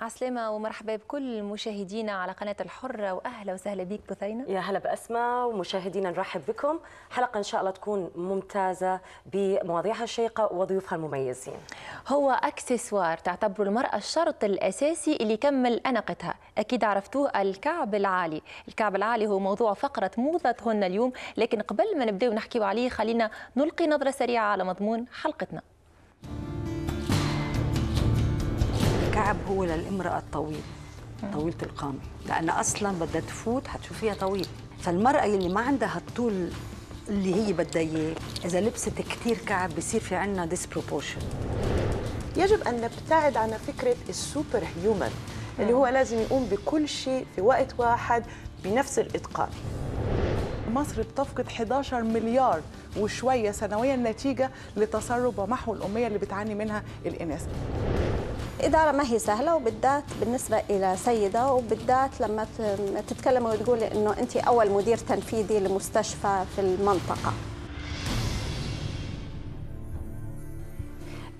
عسلامة ومرحبا بكل مشاهدينا على قناة الحرة وأهلا وسهلا بك بثينة يا هلا بأسماء ومشاهدينا نرحب بكم حلقة إن شاء الله تكون ممتازة بمواضيعها الشيقة وضيوفها المميزين هو أكسسوار تعتبر المرأة الشرط الأساسي اللي يكمل أنقتها أكيد عرفتوه الكعب العالي الكعب العالي هو موضوع فقرة موضة هنا اليوم لكن قبل ما نبدأ ونحكيو عليه خلينا نلقي نظرة سريعة على مضمون حلقتنا الكعب هو للامرأة الطويل طويلة القامة لأن أصلا بدها تفوت حتشوفيها طويل فالمرأة اللي ما عندها الطول اللي هي بدها إياه إذا لبست كثير كعب بصير في عندنا ديسبروبورشن يجب أن نبتعد عن فكرة السوبر هيومن اللي هو لازم يقوم بكل شيء في وقت واحد بنفس الإتقان مصر بتفقد 11 مليار وشوية سنويا نتيجة لتسرب ومحو الأمية اللي بتعاني منها الإناث الاداره ما هي سهله وبالذات بالنسبه الى سيده وبالذات لما تتكلم وتقول انه انت اول مدير تنفيذي لمستشفى في المنطقه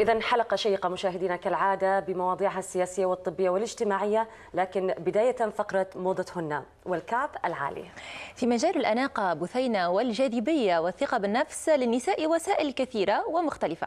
إذا حلقة شيقة مشاهدينا كالعادة بمواضيعها السياسية والطبية والاجتماعية لكن بداية فقرة موضتهن والكعب العالي في مجال الأناقة بثينة والجاذبية والثقة بالنفس للنساء وسائل كثيرة ومختلفة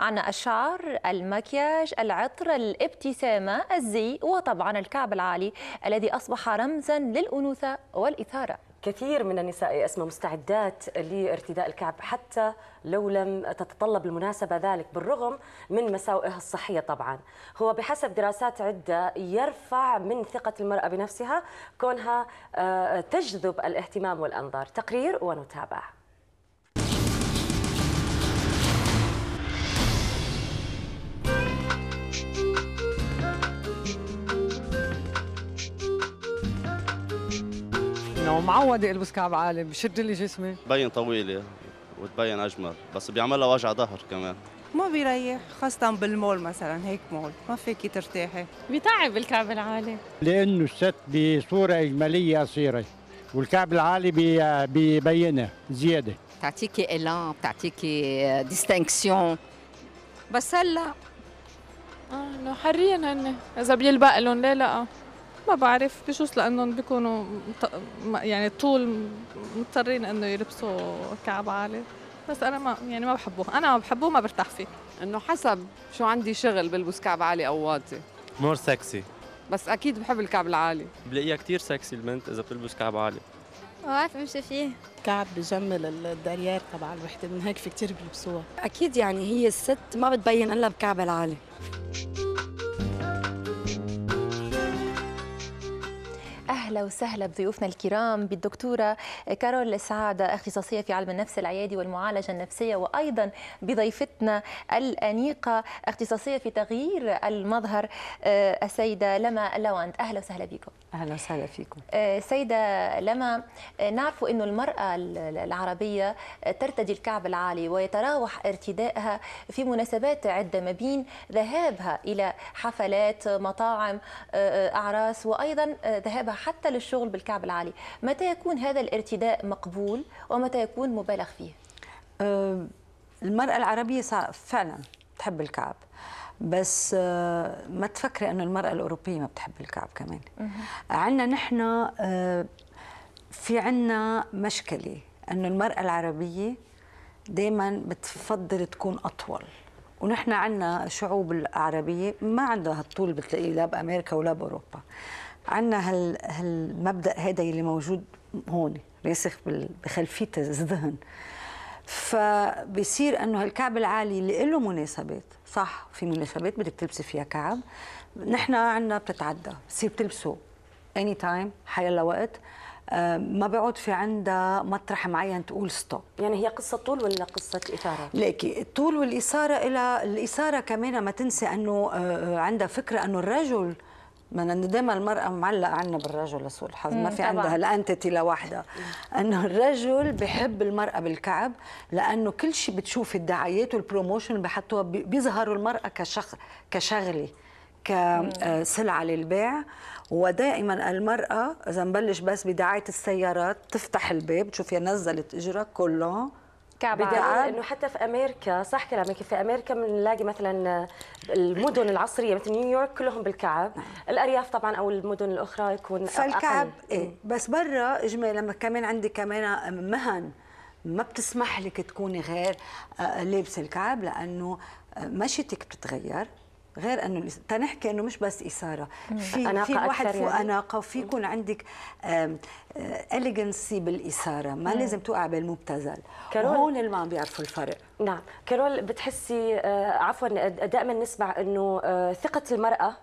عنا الشعر المكياج العطر الابتسامة الزي وطبعا الكعب العالي الذي أصبح رمزا للأنوثة والإثارة كثير من النساء أسماء مستعدات لارتداء الكعب حتى لو لم تتطلب المناسبة ذلك بالرغم من مساوئها الصحية طبعا هو بحسب دراسات عدة يرفع من ثقة المرأة بنفسها كونها آه، تجذب الاهتمام والأنظار تقرير ونتابع انه معوده البس كعب عالي بشد لي جسمي بين طويله وتبين اجمل بس بيعملها وجع ظهر كمان ما بيريح خاصة بالمول مثلا هيك مول ما فيك ترتاحي بيتعب الكعب العالي لأنه الست بصورة إجمالية قصيرة والكعب العالي ببينها بيبينها زيادة بتعطيكي إلان بتعطيكي ديستنكسيون بس هلا آه حريا هن إذا بيلبق لهم ليه لا ما بعرف بجوز لانهم بيكونوا يعني طول مضطرين انه يلبسوا كعب عالي بس انا ما يعني ما بحبه انا ما بحبه ما برتاح فيه انه حسب شو عندي شغل بلبس كعب عالي او واطي مور سكسي بس اكيد بحب الكعب العالي بلاقيها كثير سكسي البنت اذا بتلبس كعب عالي ما بعرف امشي فيه كعب بجمل الدريار تبع الوحده من هيك في كثير بيلبسوها اكيد يعني هي الست ما بتبين الا بكعبها العالي أهلا وسهلا بضيوفنا الكرام بالدكتورة كارول سعادة اختصاصية في علم النفس العيادي والمعالجة النفسية وأيضا بضيفتنا الأنيقة اختصاصية في تغيير المظهر آه، السيدة لما لواند أهلا وسهلا بكم اهلا وسهلا فيكم آه، سيده لما آه، نعرف انه المراه العربيه آه، ترتدي الكعب العالي ويتراوح ارتدائها في مناسبات عده ما بين ذهابها الى حفلات مطاعم اعراس وايضا ذهابها حتى للشغل بالكعب العالي متى يكون هذا الارتداء مقبول ومتى يكون مبالغ فيه المراه العربيه فعلا تحب الكعب بس آه، ما تفكري انه المراه الاوروبيه ما بتحب الكعب كمان عندنا نحن آه، في عندنا مشكله انه المراه العربيه دائما بتفضل تكون اطول ونحن عندنا شعوب العربيه ما عندها الطول بتلاقيه لا بامريكا ولا باوروبا عندنا هال هالمبدا هذا اللي موجود هون راسخ بخلفيه الذهن فبصير انه هالكعب العالي اللي له مناسبات صح في مناسبات بدك تلبسي فيها كعب نحن عندنا بتتعدى بصير بتلبسه اني تايم حيلا وقت آه، ما بيعود في عندها مطرح معين تقول ستوب يعني هي قصه طول ولا قصه اثاره ليكي الطول والاثاره الى الاثاره كمان ما تنسي انه آه، آه، عندها فكره انه الرجل ما انا دايما المراه معلقه عنا بالرجل لسوء الحظ ما في عندها الانتيتي لوحدها انه الرجل بحب المراه بالكعب لانه كل شيء بتشوف الدعايات والبروموشن بحطوها بيظهروا المراه كشخ كشغله كسلعه آه، للبيع ودائما المراه اذا نبلش بس بدعايه السيارات تفتح الباب تشوف نزلت اجرك كله كعب انه حتى في امريكا صح كلامك في امريكا بنلاقي مثلا المدن العصريه مثل نيويورك كلهم بالكعب نعم. الارياف طبعا او المدن الاخرى يكون فالكعب أقل. إيه؟ بس برا اجمالا لما كمان عندي كمان مهن ما بتسمح لك تكوني غير آه، لابسه الكعب لانه آه، مشيتك بتتغير غير انه تنحكي انه مش بس اثاره في أناقة في واحد فوق يعني. اناقه وفي يكون عندك اليجنسي آه، بالاثاره ما لازم توقع بالمبتذل هون اللي ما عم بيعرفوا الفرق نعم كارول بتحسي آه، عفوا دائما نسمع انه آه، ثقه المراه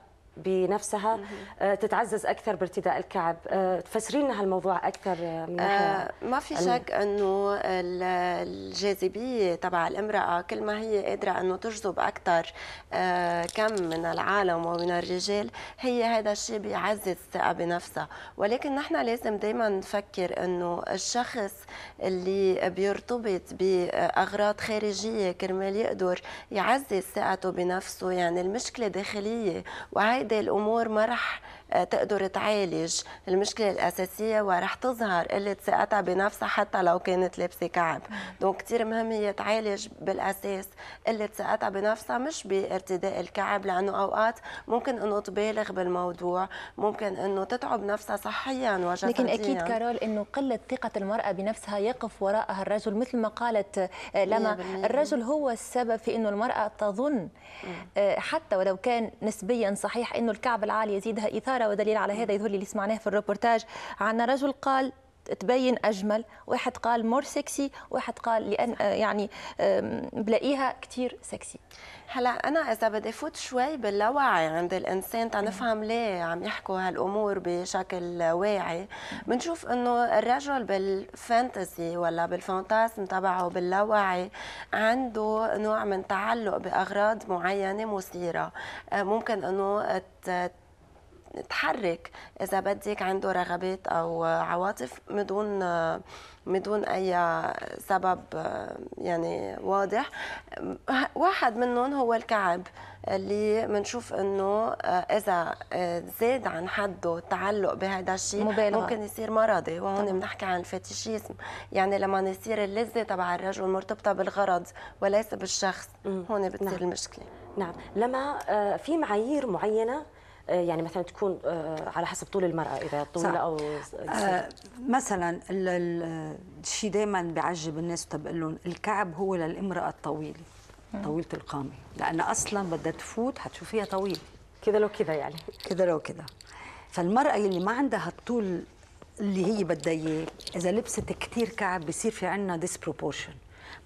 بنفسها آه، تتعزز اكثر بارتداء الكعب آه، تفسري لنا هالموضوع اكثر من آه، ما في شك انه الجاذبيه تبع الامراه كل ما هي قادره انه تجذب اكثر كم من العالم ومن الرجال هي هذا الشيء بيعزز الثقه بنفسها ولكن نحن لازم دائما نفكر انه الشخص اللي بيرتبط باغراض خارجيه كرمال يقدر يعزز ثقته بنفسه يعني المشكله داخليه وهي هيدي الامور ما رح آه، تقدر تعالج المشكله الاساسيه ورح تظهر قله ثقتها بنفسها حتى لو كانت لابسه كعب دونك كثير مهم هي تعالج بالاساس قله ثقتها بنفسها مش بارتداء الكعب لانه اوقات ممكن انه تبالغ بالموضوع ممكن انه تتعب نفسها صحيا وجسديا لكن اكيد كارول انه قله ثقه المراه بنفسها يقف وراءها الرجل مثل ما قالت آه، لما الرجل هو السبب في انه المراه تظن آه، حتى ولو كان نسبيا صحيح انه الكعب العالي يزيدها اثاره عبارة ودليل على هذا يظهر لي اللي سمعناه في الروبورتاج عن رجل قال تبين اجمل واحد قال مور سكسي واحد قال لان آه، يعني بلاقيها كثير سكسي هلا انا اذا بدي فوت شوي باللاوعي عند الانسان تنفهم ليه عم يحكوا هالامور بشكل واعي بنشوف انه الرجل بالفانتزي ولا بالفانتازم تبعه باللاوعي عنده نوع من تعلق باغراض معينه مثيره آه، ممكن انه تحرك اذا بدك عنده رغبات او عواطف بدون بدون اي سبب يعني واضح واحد منهم هو الكعب اللي بنشوف انه اذا زاد عن حده التعلق بهذا الشيء مبالغة. ممكن يصير مرضي وهون بنحكي عن الفاتيشيزم يعني لما يصير اللذه تبع الرجل مرتبطه بالغرض وليس بالشخص هون بتصير نعم. المشكله نعم لما آه، في معايير معينه آه، يعني مثلا تكون آه، على حسب طول المرأة إذا طول أو آه مثلا الشيء دائما بيعجب الناس وبقول لهم الكعب هو للامرأة الطويلة طويلة القامة لأن أصلا بدها تفوت حتشوفيها طويلة كذا لو كذا يعني كذا لو كذا فالمرأة اللي ما عندها الطول اللي هي بدها اياه إذا لبست كثير كعب بصير في عندنا ديسبروبورشن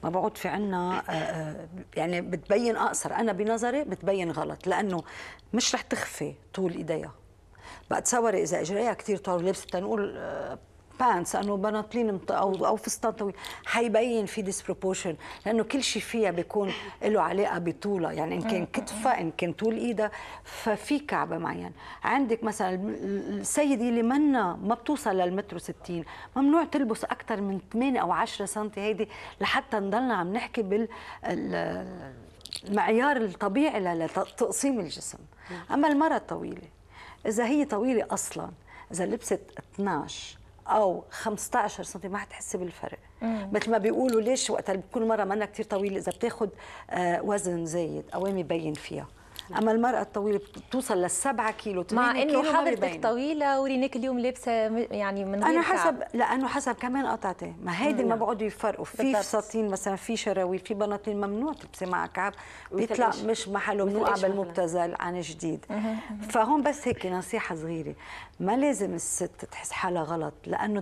ما بقعد في عنا آه، آه، يعني بتبين اقصر انا بنظري بتبين غلط لانه مش رح تخفي طول ايديها بقى تصوري اذا اجريها كثير طول لبس تنقول آه، بانس انه بناطيل او او فستان طويل حيبين في ديسبروبوشن لانه كل شيء فيها بيكون له علاقه بطولها يعني ان كان كتفها ان كان طول ايدها ففي كعبه معين عندك مثلا السيده اللي منا ما بتوصل للمتر 60 ممنوع تلبس اكثر من 8 او 10 سم هيدي لحتى نضلنا عم نحكي بال المعيار الطبيعي لتقسيم الجسم اما المراه الطويله اذا هي طويله اصلا اذا لبست 12 او 15 سم ما حتحس بالفرق مثل ما بيقولوا ليش وقت كل مره ما كثير طويل اذا بتاخد آه، وزن زايد اوام يبين فيها اما المراه الطويله بتوصل للسبعة كيلو مع انه حضرتك طويله ورينيك اليوم لابسه يعني من غير انا حسب كعب. لانه حسب كمان قطعتي ما هيدي ما بقعدوا يفرقوا في فساتين مثلا في شراويل في بناطيل ممنوع تلبسي مع كعب بيطلع مش محله بنوقع بالمبتذل عن جديد فهون بس هيك نصيحه صغيره ما لازم الست تحس حالها غلط لانه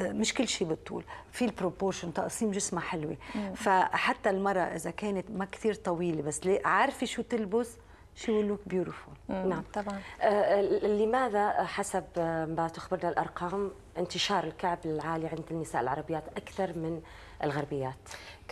مش كل شيء بالطول في البروبورشن تقسيم جسمها حلوه فحتى المراه اذا كانت ما كثير طويله بس عارفه شو تلبس شي will look نعم. نعم طبعا آه،, آه لماذا حسب ما تخبرنا الارقام انتشار الكعب العالي عند النساء العربيات اكثر من الغربيات؟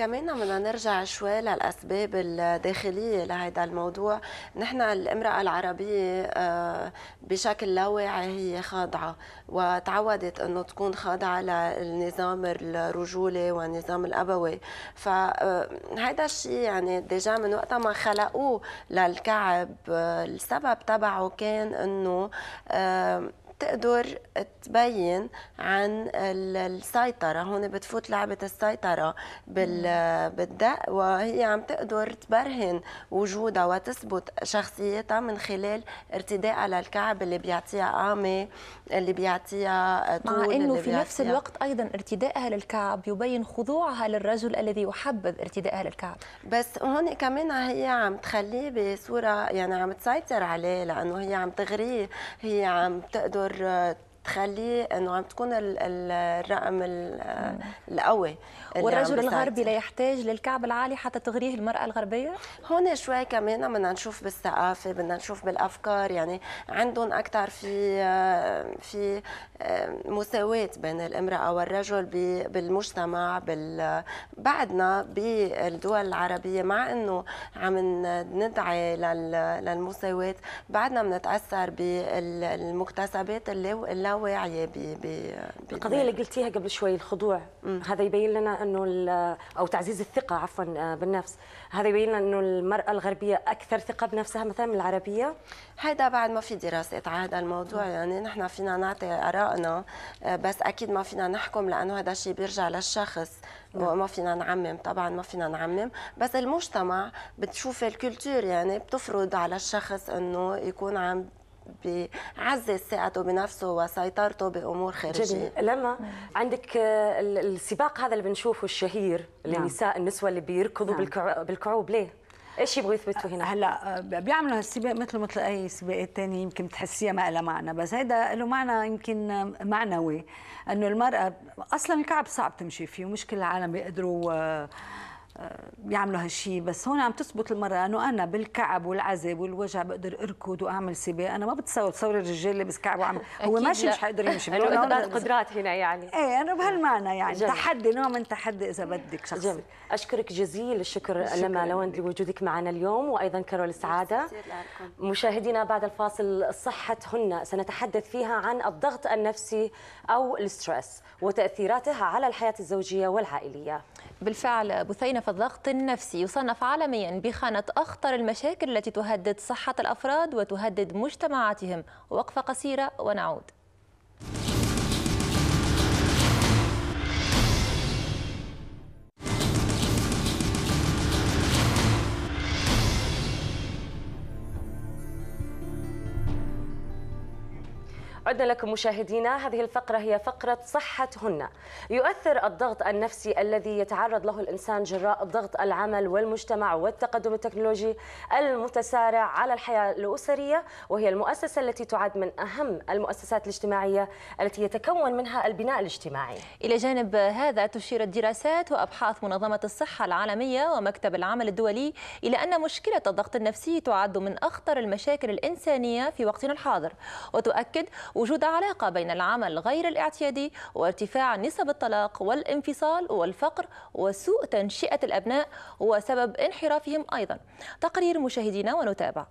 كمان بدنا نرجع شوي للاسباب الداخليه لهذا الموضوع نحن الامراه العربيه آه، بشكل لاواعي هي خاضعه وتعودت انه تكون خاضعه للنظام الرجولي والنظام الابوي فهذا آه، الشيء يعني ديجا من وقت ما خلقوه للكعب آه، السبب تبعه كان انه تقدر تبين عن السيطرة هون بتفوت لعبة السيطرة بالدق وهي عم تقدر تبرهن وجودها وتثبت شخصيتها من خلال ارتدائها للكعب اللي بيعطيها قامة اللي بيعطيها طول مع انه في نفس الوقت ايضا ارتدائها للكعب يبين خضوعها للرجل الذي يحبذ ارتدائها للكعب بس هون كمان هي عم تخليه بصورة يعني عم تسيطر عليه لانه هي عم تغريه هي عم تقدر r تخليه انه عم تكون الرقم القوي والرجل الغربي لا يحتاج للكعب العالي حتى تغريه المراه الغربيه هون شوي كمان بدنا نشوف بالثقافه بدنا نشوف بالافكار يعني عندهم اكثر في في مساواه بين الامراه والرجل بالمجتمع بال بعدنا بالدول العربيه مع انه عم ندعي للمساواه بعدنا بنتاثر بالمكتسبات اللاواعيه واعيه ب ب القضيه اللي قلتيها قبل شوي الخضوع مم. هذا يبين لنا انه او تعزيز الثقه عفوا آه، بالنفس هذا يبين لنا انه المراه الغربيه اكثر ثقه بنفسها مثلا من العربيه هذا بعد ما في دراسات على هذا الموضوع مم. يعني نحن فينا نعطي ارائنا آه، بس اكيد ما فينا نحكم لانه هذا الشيء بيرجع للشخص وما نعم. فينا نعمم طبعا ما فينا نعمم بس المجتمع بتشوف الكلتور يعني بتفرض على الشخص انه يكون عم بيعزز ثقته بنفسه وسيطرته بامور خارجيه جميل. لما عندك السباق هذا اللي بنشوفه الشهير للنساء نعم. النسوه اللي بيركضوا نعم. بالكعوب ليه ايش يبغوا يثبتوا هنا؟ هلا بيعملوا هالسباق مثله مثل اي سباقات ثانيه يمكن بتحسيها ما لها معنى، بس هيدا له معنى يمكن معنوي انه المراه اصلا الكعب صعب تمشي فيه ومش كل العالم بيقدروا آه، يعملوا هالشيء بس هون عم تثبت المرأة أنه أنا بالكعب والعزب والوجع بقدر أركض وأعمل سباق أنا ما بتصور تصور الرجال اللي كعب وعم هو ماشي مش حيقدر يمشي أنا قدرات هنا يعني إيه أنا بهالمعنى يعني جميل. تحدي نوع من تحدي إذا بدك شخصي جميل. أشكرك جزيل الشكر لما لوند لوجودك معنا اليوم وأيضا كارول السعادة مشاهدينا بعد الفاصل صحتهن سنتحدث فيها عن الضغط النفسي أو الستريس وتأثيراته على الحياة الزوجية والعائلية بالفعل بثينة فالضغط النفسي يصنف عالميا بخانة أخطر المشاكل التي تهدد صحة الأفراد وتهدد مجتمعاتهم وقفة قصيرة ونعود عدنا لكم مشاهدينا هذه الفقرة هي فقرة صحتهن يؤثر الضغط النفسي الذي يتعرض له الإنسان جراء ضغط العمل والمجتمع والتقدم التكنولوجي المتسارع على الحياة الأسرية وهي المؤسسة التي تعد من أهم المؤسسات الاجتماعية التي يتكون منها البناء الاجتماعي إلى جانب هذا تشير الدراسات وأبحاث منظمة الصحة العالمية ومكتب العمل الدولي إلى أن مشكلة الضغط النفسي تعد من أخطر المشاكل الإنسانية في وقتنا الحاضر وتؤكد وجود علاقة بين العمل غير الاعتيادي وارتفاع نسب الطلاق والانفصال والفقر وسوء تنشئة الأبناء وسبب انحرافهم أيضا تقرير مشاهدينا ونتابع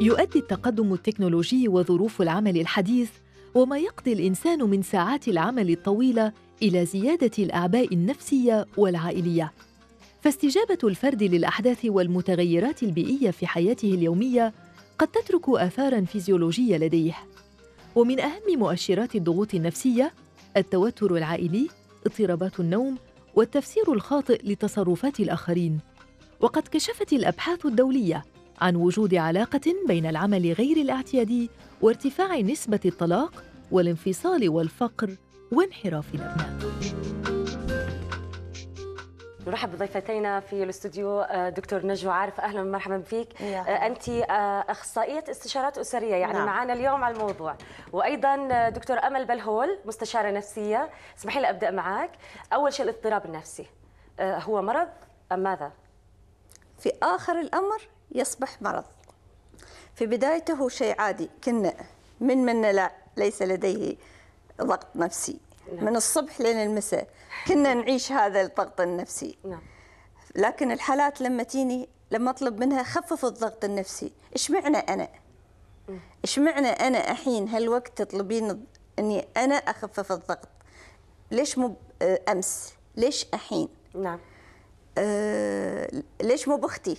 يؤدي التقدم التكنولوجي وظروف العمل الحديث وما يقضي الانسان من ساعات العمل الطويله الى زياده الاعباء النفسيه والعائليه فاستجابه الفرد للاحداث والمتغيرات البيئيه في حياته اليوميه قد تترك اثارا فيزيولوجيه لديه ومن اهم مؤشرات الضغوط النفسيه التوتر العائلي اضطرابات النوم والتفسير الخاطئ لتصرفات الاخرين وقد كشفت الابحاث الدوليه عن وجود علاقة بين العمل غير الاعتيادي وارتفاع نسبة الطلاق والانفصال والفقر وانحراف الأبناء نرحب بضيفتينا في الاستوديو آه، دكتور نجوى عارف اهلا ومرحبا فيك آه، انت آه، اخصائيه استشارات اسريه يعني نعم. معنا اليوم على الموضوع وايضا دكتور امل بلهول مستشاره نفسيه اسمحي لي ابدا معك اول شيء الاضطراب النفسي هو مرض ام ماذا في اخر الامر يصبح مرض في بدايته هو شيء عادي كنا من من لا ليس لديه ضغط نفسي نعم. من الصبح لين المساء كنا نعيش هذا الضغط النفسي نعم. لكن الحالات لما تيني لما اطلب منها خفف الضغط النفسي ايش معنى انا ايش معنى انا الحين هالوقت تطلبين اني انا اخفف الضغط ليش مو امس ليش الحين نعم آه ليش مو باختي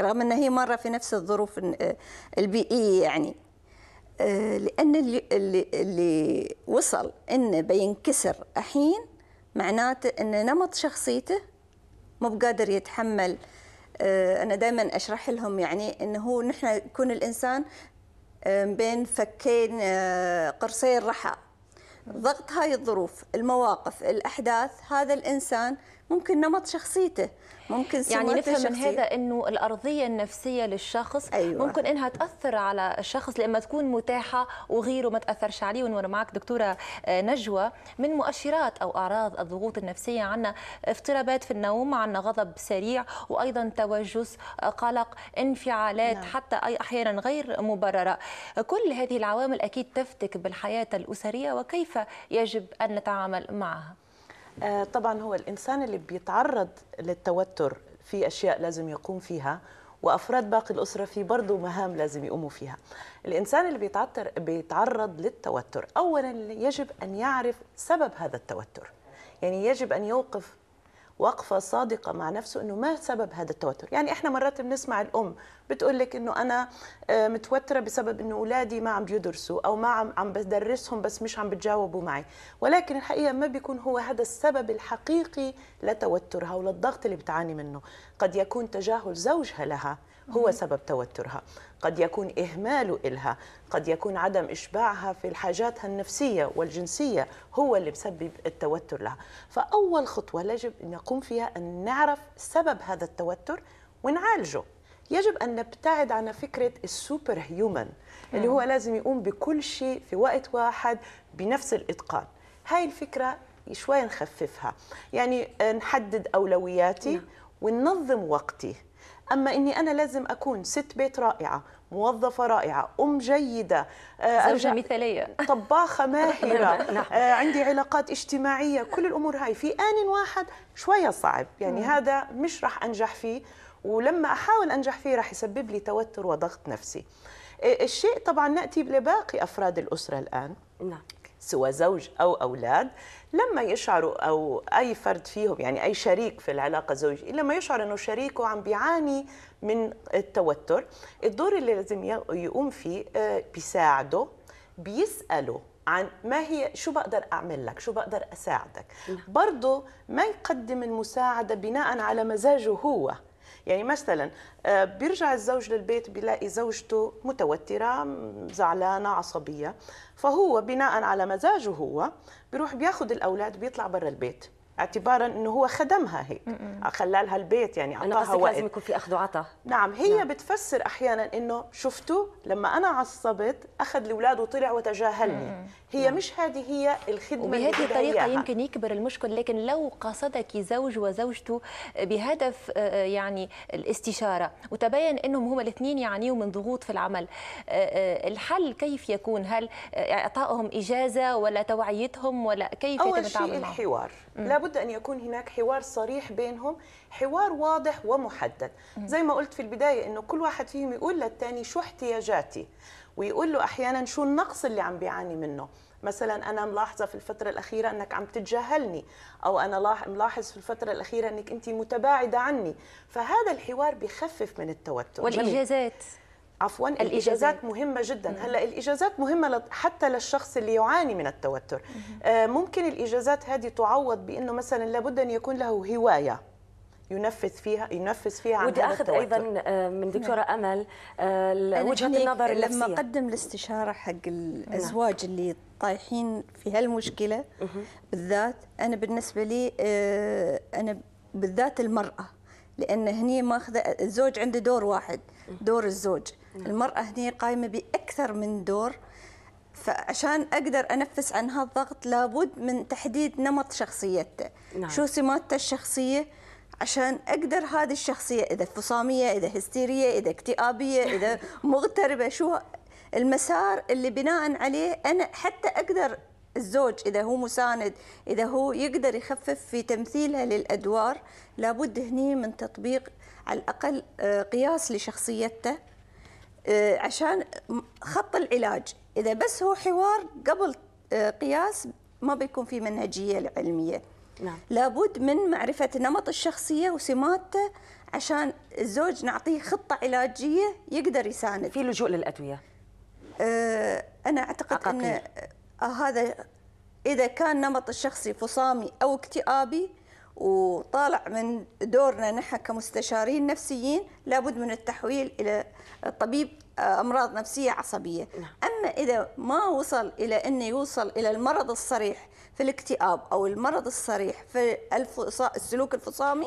رغم ان هي مره في نفس الظروف البيئيه يعني آه، لان اللي, اللي وصل انه بينكسر الحين معناته ان نمط شخصيته مو بقادر يتحمل آه، انا دائما اشرح لهم يعني انه هو نحن يكون الانسان آه، بين فكين قرصي الرحى ضغط هاي الظروف المواقف الاحداث هذا الانسان ممكن نمط شخصيته ممكن يعني نفهم الشخصية. من هذا انه الارضيه النفسيه للشخص أيوة. ممكن انها تاثر على الشخص لما تكون متاحه وغيره ما تاثرش عليه ونور معك دكتوره آه، نجوى من مؤشرات او اعراض الضغوط النفسيه عندنا اضطرابات في النوم عندنا غضب سريع وايضا توجس آه، قلق انفعالات نعم. حتى اي احيانا غير مبرره كل هذه العوامل اكيد تفتك بالحياه الاسريه وكيف يجب ان نتعامل معها آه، طبعا هو الإنسان اللي بيتعرض للتوتر في أشياء لازم يقوم فيها وأفراد باقي الأسرة في برضه مهام لازم يقوموا فيها الإنسان اللي بيتعتر بيتعرض للتوتر أولا يجب أن يعرف سبب هذا التوتر يعني يجب أن يوقف وقفة صادقة مع نفسه أنه ما سبب هذا التوتر يعني إحنا مرات بنسمع الأم بتقول لك انه انا آه، متوتره بسبب انه اولادي ما عم بيدرسوا او ما عم عم بدرسهم بس مش عم بتجاوبوا معي ولكن الحقيقه ما بيكون هو هذا السبب الحقيقي لتوترها وللضغط اللي بتعاني منه قد يكون تجاهل زوجها لها هو سبب توترها قد يكون إهماله إلها قد يكون عدم إشباعها في حاجاتها النفسية والجنسية هو اللي بسبب التوتر لها فأول خطوة يجب أن نقوم فيها أن نعرف سبب هذا التوتر ونعالجه يجب أن نبتعد عن فكرة السوبر هيومن اللي نعم. هو لازم يقوم بكل شيء في وقت واحد بنفس الإتقان هاي الفكرة شوي نخففها يعني آه، نحدد أولوياتي نعم. وننظم وقتي أما إني أنا لازم أكون ست بيت رائعة موظفة رائعة أم جيدة آه، زوجة مثالية طباخة ماهرة نعم. آه، عندي علاقات اجتماعية كل الأمور هاي في آن واحد شوية صعب يعني مم. هذا مش رح أنجح فيه ولما احاول انجح فيه راح يسبب لي توتر وضغط نفسي إيه، الشيء طبعا ناتي لباقي افراد الاسره الان نعم سواء زوج او اولاد لما يشعروا او اي فرد فيهم يعني اي شريك في العلاقه الزوجيه لما يشعر انه شريكه عم بيعاني من التوتر الدور اللي لازم يقوم فيه آه، بيساعده بيساله عن ما هي شو بقدر اعمل لك شو بقدر اساعدك نعم. برضه ما يقدم المساعده بناء على مزاجه هو يعني مثلا آه، بيرجع الزوج للبيت بيلاقي زوجته متوترة زعلانة عصبية فهو بناء على مزاجه هو بيروح بياخد الأولاد بيطلع برا البيت اعتبارا انه هو خدمها هيك آه، خلى لها البيت يعني اعطاها وقت لازم يكون في اخذ وعطاء نعم هي نعم. بتفسر احيانا انه شفتوا لما انا عصبت اخذ الاولاد وطلع وتجاهلني هي نعم. مش هذه هي الخدمه وبهذه الطريقه يمكن يكبر المشكل لكن لو قصدك زوج وزوجته بهدف آه، آه، يعني الاستشاره وتبين انهم هما الاثنين يعانيوا من ضغوط في العمل الحل كيف يكون هل اعطائهم اجازه ولا توعيتهم ولا كيف يتم التعامل معهم الحوار لابد لابد ان يكون هناك حوار صريح بينهم حوار واضح ومحدد زي ما قلت في البدايه انه كل واحد فيهم يقول للثاني شو احتياجاتي ويقول له احيانا شو النقص اللي عم بيعاني منه مثلا انا ملاحظه في الفتره الاخيره انك عم تتجاهلني او انا ملاحظ في الفتره الاخيره انك انت متباعده عني فهذا الحوار بخفف من التوتر والاجازات عفوا الاجازات مهمه جدا هلا الاجازات مهمه حتى للشخص اللي يعاني من التوتر آه، ممكن الاجازات هذه تعوض بانه مثلا لابد ان يكون له هوايه ينفذ فيها ينفذ فيها ودي اخذ ايضا آه، من نعم. دكتوره نعم. امل آه، وجهه النظر اللي لما قدم الاستشاره حق نعم. الازواج نعم. اللي طايحين في هالمشكله بالذات انا بالنسبه لي انا بالذات المراه لان هني ماخذه الزوج عنده دور واحد دور الزوج المرأة هنا قايمة بأكثر من دور فعشان اقدر انفس عن هالضغط لابد من تحديد نمط شخصيته نعم. شو سماته الشخصيه عشان اقدر هذه الشخصيه اذا فصاميه اذا هستيريه اذا اكتئابيه اذا مغتربه شو المسار اللي بناء عليه انا حتى اقدر الزوج اذا هو مساند اذا هو يقدر يخفف في تمثيلها للادوار لابد هني من تطبيق على الاقل آه، قياس لشخصيته آه، عشان خط العلاج اذا بس هو حوار قبل آه، قياس ما بيكون في منهجيه علميه نعم. لابد من معرفه نمط الشخصيه وسماته عشان الزوج نعطيه خطه علاجيه يقدر يساند في لجوء للادويه آه، انا اعتقد عقاقير. ان هذا اذا كان نمط الشخصي فصامي او اكتئابي وطالع من دورنا نحن كمستشارين نفسيين لابد من التحويل الى طبيب آه، امراض نفسيه عصبيه نعم. اما اذا ما وصل الى انه يوصل الى المرض الصريح في الاكتئاب او المرض الصريح في السلوك الفصامي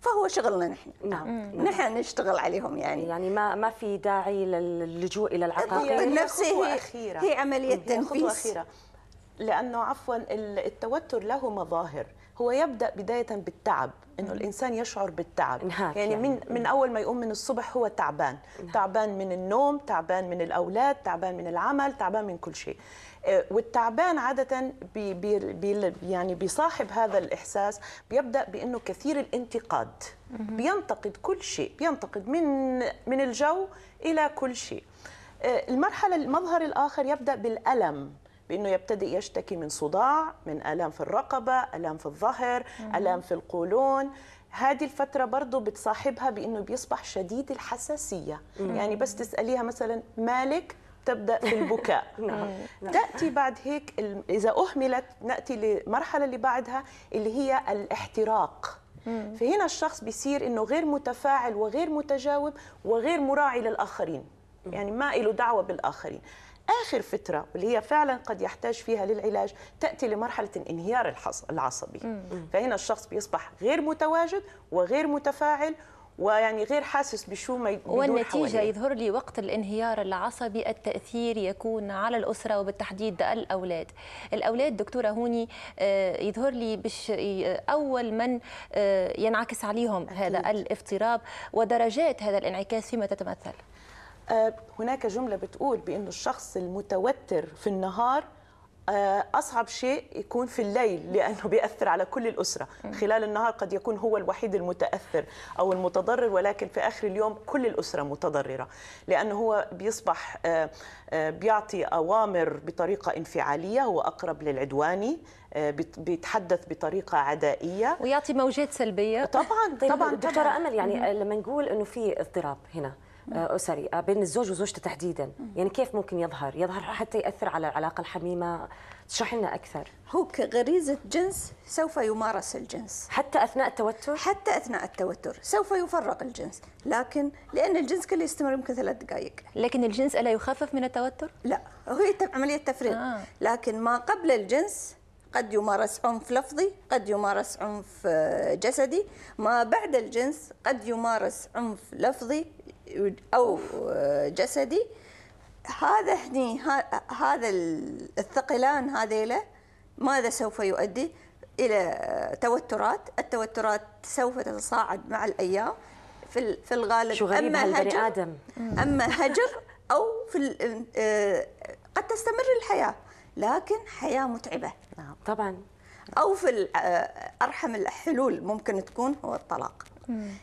فهو شغلنا نحن نعم. نعم نحن نشتغل عليهم يعني يعني ما ما في داعي للجوء الى العقاقير يعني النفسي هي, أخيرة. هي عمليه تنفيذ خطوه اخيره لانه عفوا التوتر له مظاهر هو يبدا بدايه بالتعب انه الانسان يشعر بالتعب يعني, يعني من من اول ما يقوم من الصبح هو تعبان نعم. تعبان من النوم تعبان من الاولاد تعبان من العمل تعبان من كل شيء آه، والتعبان عادة بي بي يعني بيصاحب هذا الإحساس بيبدأ بأنه كثير الانتقاد بينتقد كل شيء بينتقد من من الجو إلى كل شيء آه، المرحلة المظهر الآخر يبدأ بالألم بأنه يبتدئ يشتكي من صداع من آلام في الرقبة آلام في الظهر آلام في القولون هذه الفترة برضه بتصاحبها بأنه بيصبح شديد الحساسية مم. يعني بس تسأليها مثلا مالك تبدا في البكاء نعم. نعم. تاتي بعد هيك اذا اهملت ناتي للمرحله اللي بعدها اللي هي الاحتراق فهنا الشخص بيصير انه غير متفاعل وغير متجاوب وغير مراعي للاخرين يعني ما له دعوه بالاخرين آخر فترة واللي هي فعلا قد يحتاج فيها للعلاج تأتي لمرحلة انهيار العصبي فهنا الشخص بيصبح غير متواجد وغير متفاعل ويعني غير حاسس بشو ما والنتيجه حوالي. يظهر لي وقت الانهيار العصبي التاثير يكون على الاسره وبالتحديد الاولاد الاولاد دكتوره هوني آه، يظهر لي بش اول من آه، ينعكس عليهم أكيد. هذا الاضطراب ودرجات هذا الانعكاس فيما تتمثل آه، هناك جملة بتقول بأنه الشخص المتوتر في النهار آه، أصعب شيء يكون في الليل لأنه بيأثر على كل الأسرة خلال النهار قد يكون هو الوحيد المتأثر أو المتضرر ولكن في آخر اليوم كل الأسرة متضررة لأنه هو بيصبح آه، بيعطي أوامر بطريقة انفعالية هو أقرب للعدواني بيتحدث بطريقه عدائيه ويعطي موجات سلبيه طبعا طيب، طبعا دكتوره امل يعني لما نقول انه في اضطراب هنا اسري آه، آه، بين الزوج وزوجته تحديدا يعني كيف ممكن يظهر يظهر حتى ياثر على العلاقه الحميمه تشرح لنا اكثر هو كغريزه جنس سوف يمارس الجنس حتى اثناء التوتر حتى اثناء التوتر سوف يفرغ الجنس لكن لان الجنس كله يستمر يمكن ثلاث دقائق لكن الجنس الا يخفف من التوتر لا هو عمليه تفريغ آه. لكن ما قبل الجنس قد يمارس عنف لفظي قد يمارس عنف آه، جسدي ما بعد الجنس قد يمارس عنف لفظي او جسدي هذا هني هذا الثقلان هذيله ماذا سوف يؤدي الى توترات التوترات سوف تتصاعد مع الايام في في الغالب شو غريب اما هجر آدم. اما هجر او في آه، قد تستمر الحياه لكن حياه متعبه نعم طبعا او في آه، ارحم الحلول ممكن تكون هو الطلاق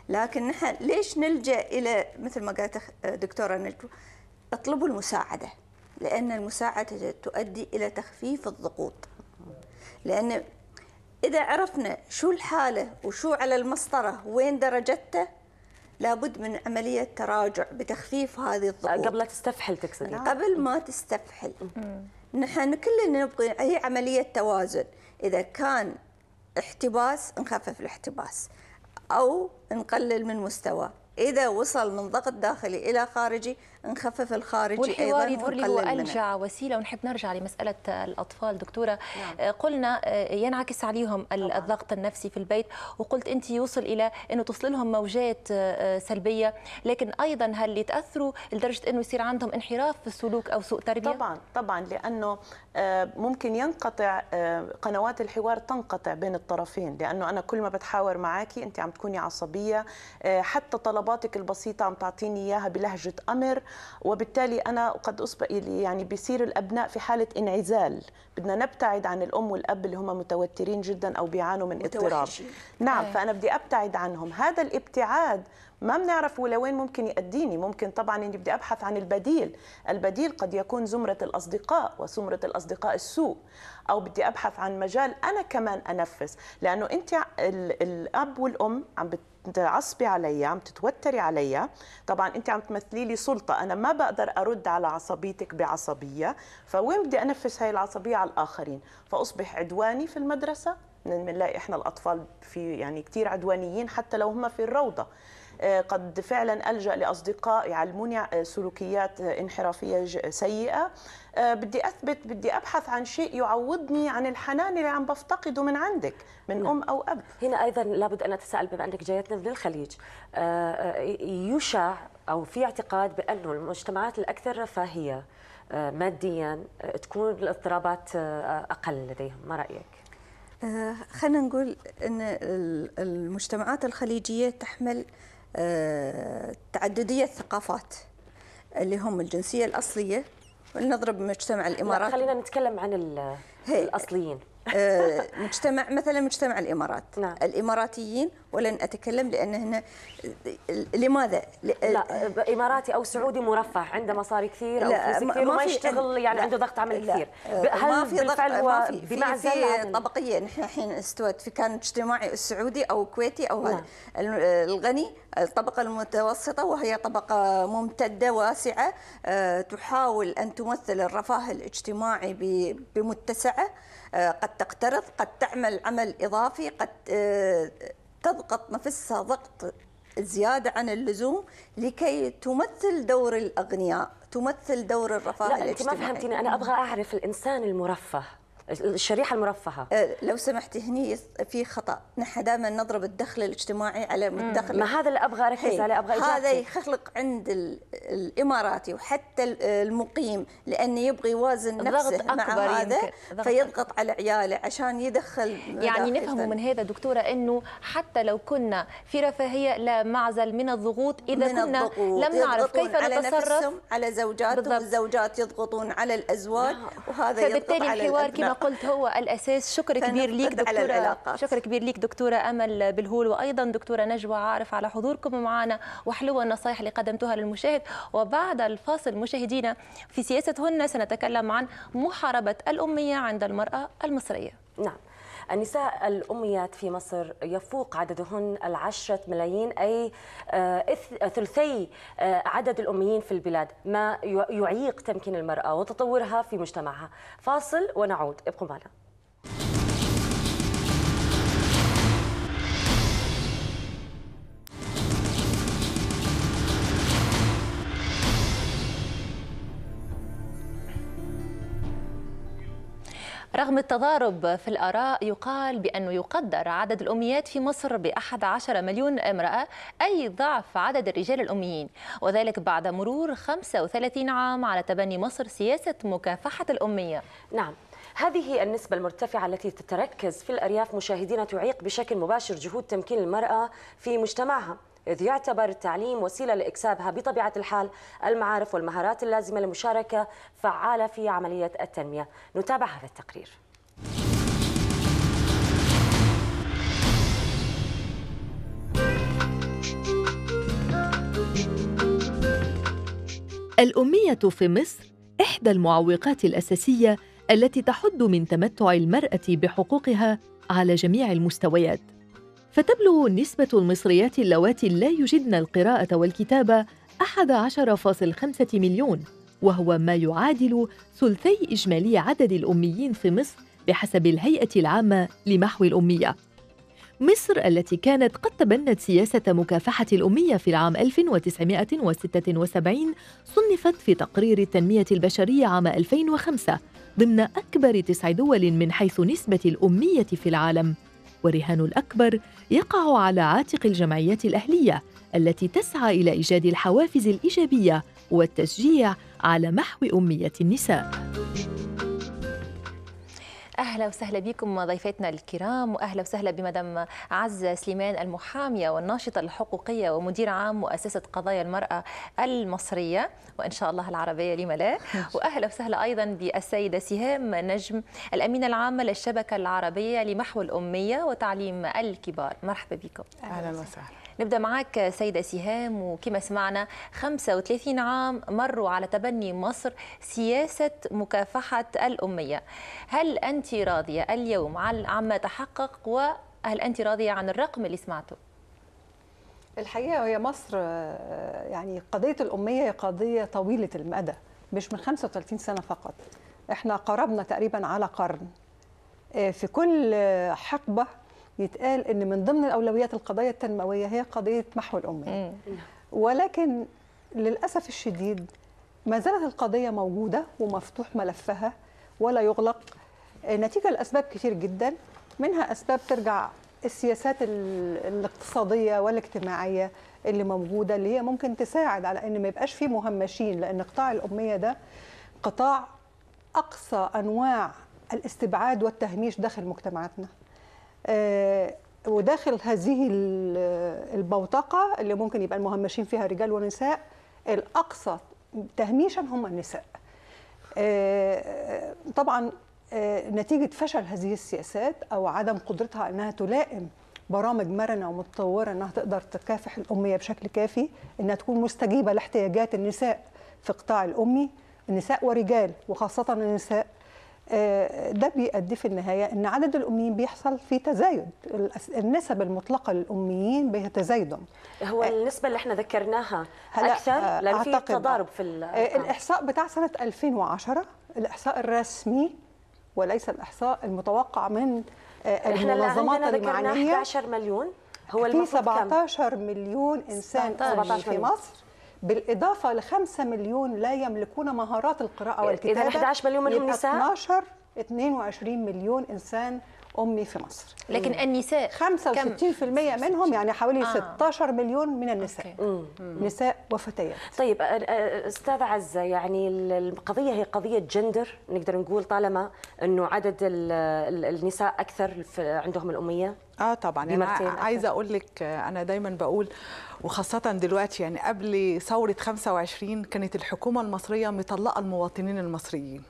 لكن نحن ليش نلجا الى مثل ما قالت دكتوره نجو اطلبوا المساعده لان المساعده تؤدي الى تخفيف الضغوط لان اذا عرفنا شو الحاله وشو على المسطره وين درجته لابد من عمليه تراجع بتخفيف هذه الضغوط قبل لا تستفحل تقصدي قبل ما تستفحل نحن كلنا نبغي هي عمليه توازن اذا كان احتباس نخفف الاحتباس أو نقلل من مستواه إذا وصل من ضغط داخلي إلى خارجي نخفف الخارجي ايضا ونقلل هو انجع وسيله ونحب نرجع لمساله الاطفال دكتوره نعم. آه، قلنا آه، ينعكس عليهم طبعا. الضغط النفسي في البيت وقلت انت يوصل الى انه توصل لهم موجات آه، سلبيه لكن ايضا هل يتاثروا لدرجه انه يصير عندهم انحراف في السلوك او سوء تربيه طبعا طبعا لانه ممكن ينقطع قنوات الحوار تنقطع بين الطرفين لانه انا كل ما بتحاور معك انت عم تكوني عصبيه حتى طلباتك البسيطه عم تعطيني اياها بلهجه امر وبالتالي أنا قد أصبح يعني بيصير الأبناء في حالة انعزال بدنا نبتعد عن الأم والأب اللي هم متوترين جدا أو بيعانوا من اضطراب نعم أي. فأنا بدي أبتعد عنهم هذا الابتعاد ما بنعرف لوين ممكن يأديني ممكن طبعا اني بدي ابحث عن البديل البديل قد يكون زمرة الأصدقاء وزمرة الأصدقاء السوء أو بدي أبحث عن مجال أنا كمان أنفس لأنه أنت الأب والأم عم بت بتعصبي علي عم تتوتري علي طبعا انت عم تمثلي لي سلطه انا ما بقدر ارد على عصبيتك بعصبيه فوين بدي انفس هاي العصبيه على الاخرين فاصبح عدواني في المدرسه بنلاقي احنا الاطفال في يعني كثير عدوانيين حتى لو هم في الروضه آه، قد فعلا ألجأ لأصدقاء يعلموني آه، سلوكيات آه، انحرافية سيئة بدي أثبت بدي أبحث عن شيء يعوضني عن الحنان اللي عم بفتقده من عندك من نعم. أم أو أب هنا أيضا لابد أن أتساءل بما أنك جايتنا من الخليج يشاع أو في اعتقاد بأنه المجتمعات الأكثر رفاهية ماديا تكون الاضطرابات أقل لديهم ما رأيك؟ خلينا نقول ان المجتمعات الخليجيه تحمل تعددية الثقافات اللي هم الجنسية الأصلية نضرب مجتمع الإمارات خلينا نتكلم عن الأصليين آه، مجتمع مثلا مجتمع الامارات نعم. الاماراتيين ولن اتكلم لان هنا لماذا؟ لا آه، اماراتي او سعودي مرفه عنده مصاري كثير او ما وما يشتغل يعني عنده ضغط عمل كثير آه، هل ما في بالفعل ضغط هو في بمعزل في طبقيه نحن الحين استوت في كان اجتماعي السعودي او الكويتي او نعم. الغني الطبقة المتوسطة وهي طبقة ممتدة واسعة تحاول أن تمثل الرفاه الاجتماعي بمتسعة آه، قد تقترض قد تعمل عمل إضافي قد آه، تضغط نفسها ضغط زيادة عن اللزوم لكي تمثل دور الأغنياء تمثل دور الرفاه لا أنت ما فهمتني أنا أبغى أعرف الإنسان المرفه الشريحه المرفهه أه، لو سمحتي هني في خطا نحن دائما نضرب الدخل الاجتماعي على الدخل ما هذا اللي ابغى اركز عليه ابغى هذا يخلق عند الاماراتي وحتى المقيم لانه يبغى يوازن نفسه مع أكبر هذا يمكن. فيضغط على عياله عشان يدخل يعني نفهم من هذا دكتوره انه حتى لو كنا في رفاهيه لا معزل من الضغوط اذا من كنا الضغوط. لم نعرف كيف على نتصرف على زوجات والزوجات يضغطون على الازواج نعم. وهذا يضغط على فبالتالي الحوار كما قلت هو الاساس شكر كبير ليك دكتوره شكر كبير ليك دكتوره امل بالهول وايضا دكتوره نجوى عارف على حضوركم معنا وحلوه النصائح اللي قدمتوها للمشاهد وبعد الفاصل مشاهدينا في سياستهن سنتكلم عن محاربه الاميه عند المراه المصريه نعم النساء الأميات في مصر يفوق عددهن العشرة ملايين أي آه، ثلثي آه، عدد الأميين في البلاد ما يعيق تمكين المرأة وتطورها في مجتمعها فاصل ونعود ابقوا معنا رغم التضارب في الآراء يقال بأنه يقدر عدد الأميات في مصر بأحد عشر مليون امرأة أي ضعف عدد الرجال الأميين وذلك بعد مرور 35 عام على تبني مصر سياسة مكافحة الأمية نعم هذه النسبة المرتفعة التي تتركز في الأرياف مشاهدين تعيق بشكل مباشر جهود تمكين المرأة في مجتمعها إذ يعتبر التعليم وسيلة لإكسابها بطبيعة الحال المعارف والمهارات اللازمة لمشاركة فعالة في عملية التنمية نتابع هذا التقرير الأمية في مصر إحدى المعوقات الأساسية التي تحد من تمتع المرأة بحقوقها على جميع المستويات فتبلغ نسبة المصريات اللواتي لا يجدن القراءة والكتابة 11.5 مليون وهو ما يعادل ثلثي إجمالي عدد الأميين في مصر بحسب الهيئة العامة لمحو الأمية مصر التي كانت قد تبنت سياسة مكافحة الأمية في العام 1976 صنفت في تقرير التنمية البشرية عام 2005 ضمن أكبر تسع دول من حيث نسبة الأمية في العالم والرهان الأكبر يقع على عاتق الجمعيات الأهلية التي تسعى إلى إيجاد الحوافز الإيجابية والتشجيع على محو أمية النساء. اهلا وسهلا بكم ضيفاتنا الكرام واهلا وسهلا بمدام عزه سليمان المحاميه والناشطه الحقوقيه ومدير عام مؤسسه قضايا المراه المصريه وان شاء الله العربيه لما لا واهلا وسهلا ايضا بالسيده سهام نجم الامينه العامه للشبكه العربيه لمحو الاميه وتعليم الكبار مرحبا بكم اهلا وسهلا نبدا معاك سيده سهام وكما سمعنا 35 عام مروا على تبني مصر سياسه مكافحه الاميه هل انت راضيه اليوم عما تحقق وهل انت راضيه عن الرقم اللي سمعته الحقيقه هي مصر آه، يعني قضيه الاميه هي قضيه طويله المدى مش من 35 سنه فقط احنا قربنا تقريبا على قرن آه، في كل حقبه يتقال ان من ضمن الاولويات القضايا التنمويه هي قضيه محو الاميه ولكن للاسف الشديد ما زالت القضيه موجوده ومفتوح ملفها ولا يغلق نتيجه لاسباب كتير جدا منها اسباب ترجع السياسات الاقتصاديه والاجتماعيه اللي موجوده اللي هي ممكن تساعد على ان ما يبقاش في مهمشين لان قطاع الاميه ده قطاع اقصى انواع الاستبعاد والتهميش داخل مجتمعاتنا آه، وداخل هذه البوتقه اللي ممكن يبقى المهمشين فيها رجال ونساء الاقصى تهميشا هم النساء. آه، آه، طبعا نتيجه فشل هذه السياسات او عدم قدرتها انها تلائم برامج مرنه ومتطوره انها تقدر تكافح الاميه بشكل كافي، انها تكون مستجيبه لاحتياجات النساء في قطاع الامي، النساء ورجال وخاصه النساء آه، ده بيؤدي في النهايه ان عدد الاميين بيحصل في تزايد النسب المطلقه للاميين بتزايدهم هو آه، النسبه اللي احنا ذكرناها اكثر آه، لان في تضارب في الاحصاء بتاع سنه 2010 الاحصاء الرسمي وليس الاحصاء المتوقع من المنظمات احنا المعنيه 11 مليون هو في 17 كم؟ مليون انسان 17 في مصر بالاضافه ل 5 مليون لا يملكون مهارات القراءه والكتابه اذا 11 مليون منهم نساء 12 22 مليون انسان امي في مصر لكن النساء 65% منهم يعني حوالي آه. 16 مليون من النساء مم. نساء وفتيات طيب استاذ عزه يعني القضيه هي قضيه جندر نقدر نقول طالما انه عدد النساء اكثر عندهم الاميه اه طبعا انا عايزه اقول لك انا دايما بقول وخاصه دلوقتي يعني قبل ثوره 25 كانت الحكومه المصريه مطلقه المواطنين المصريين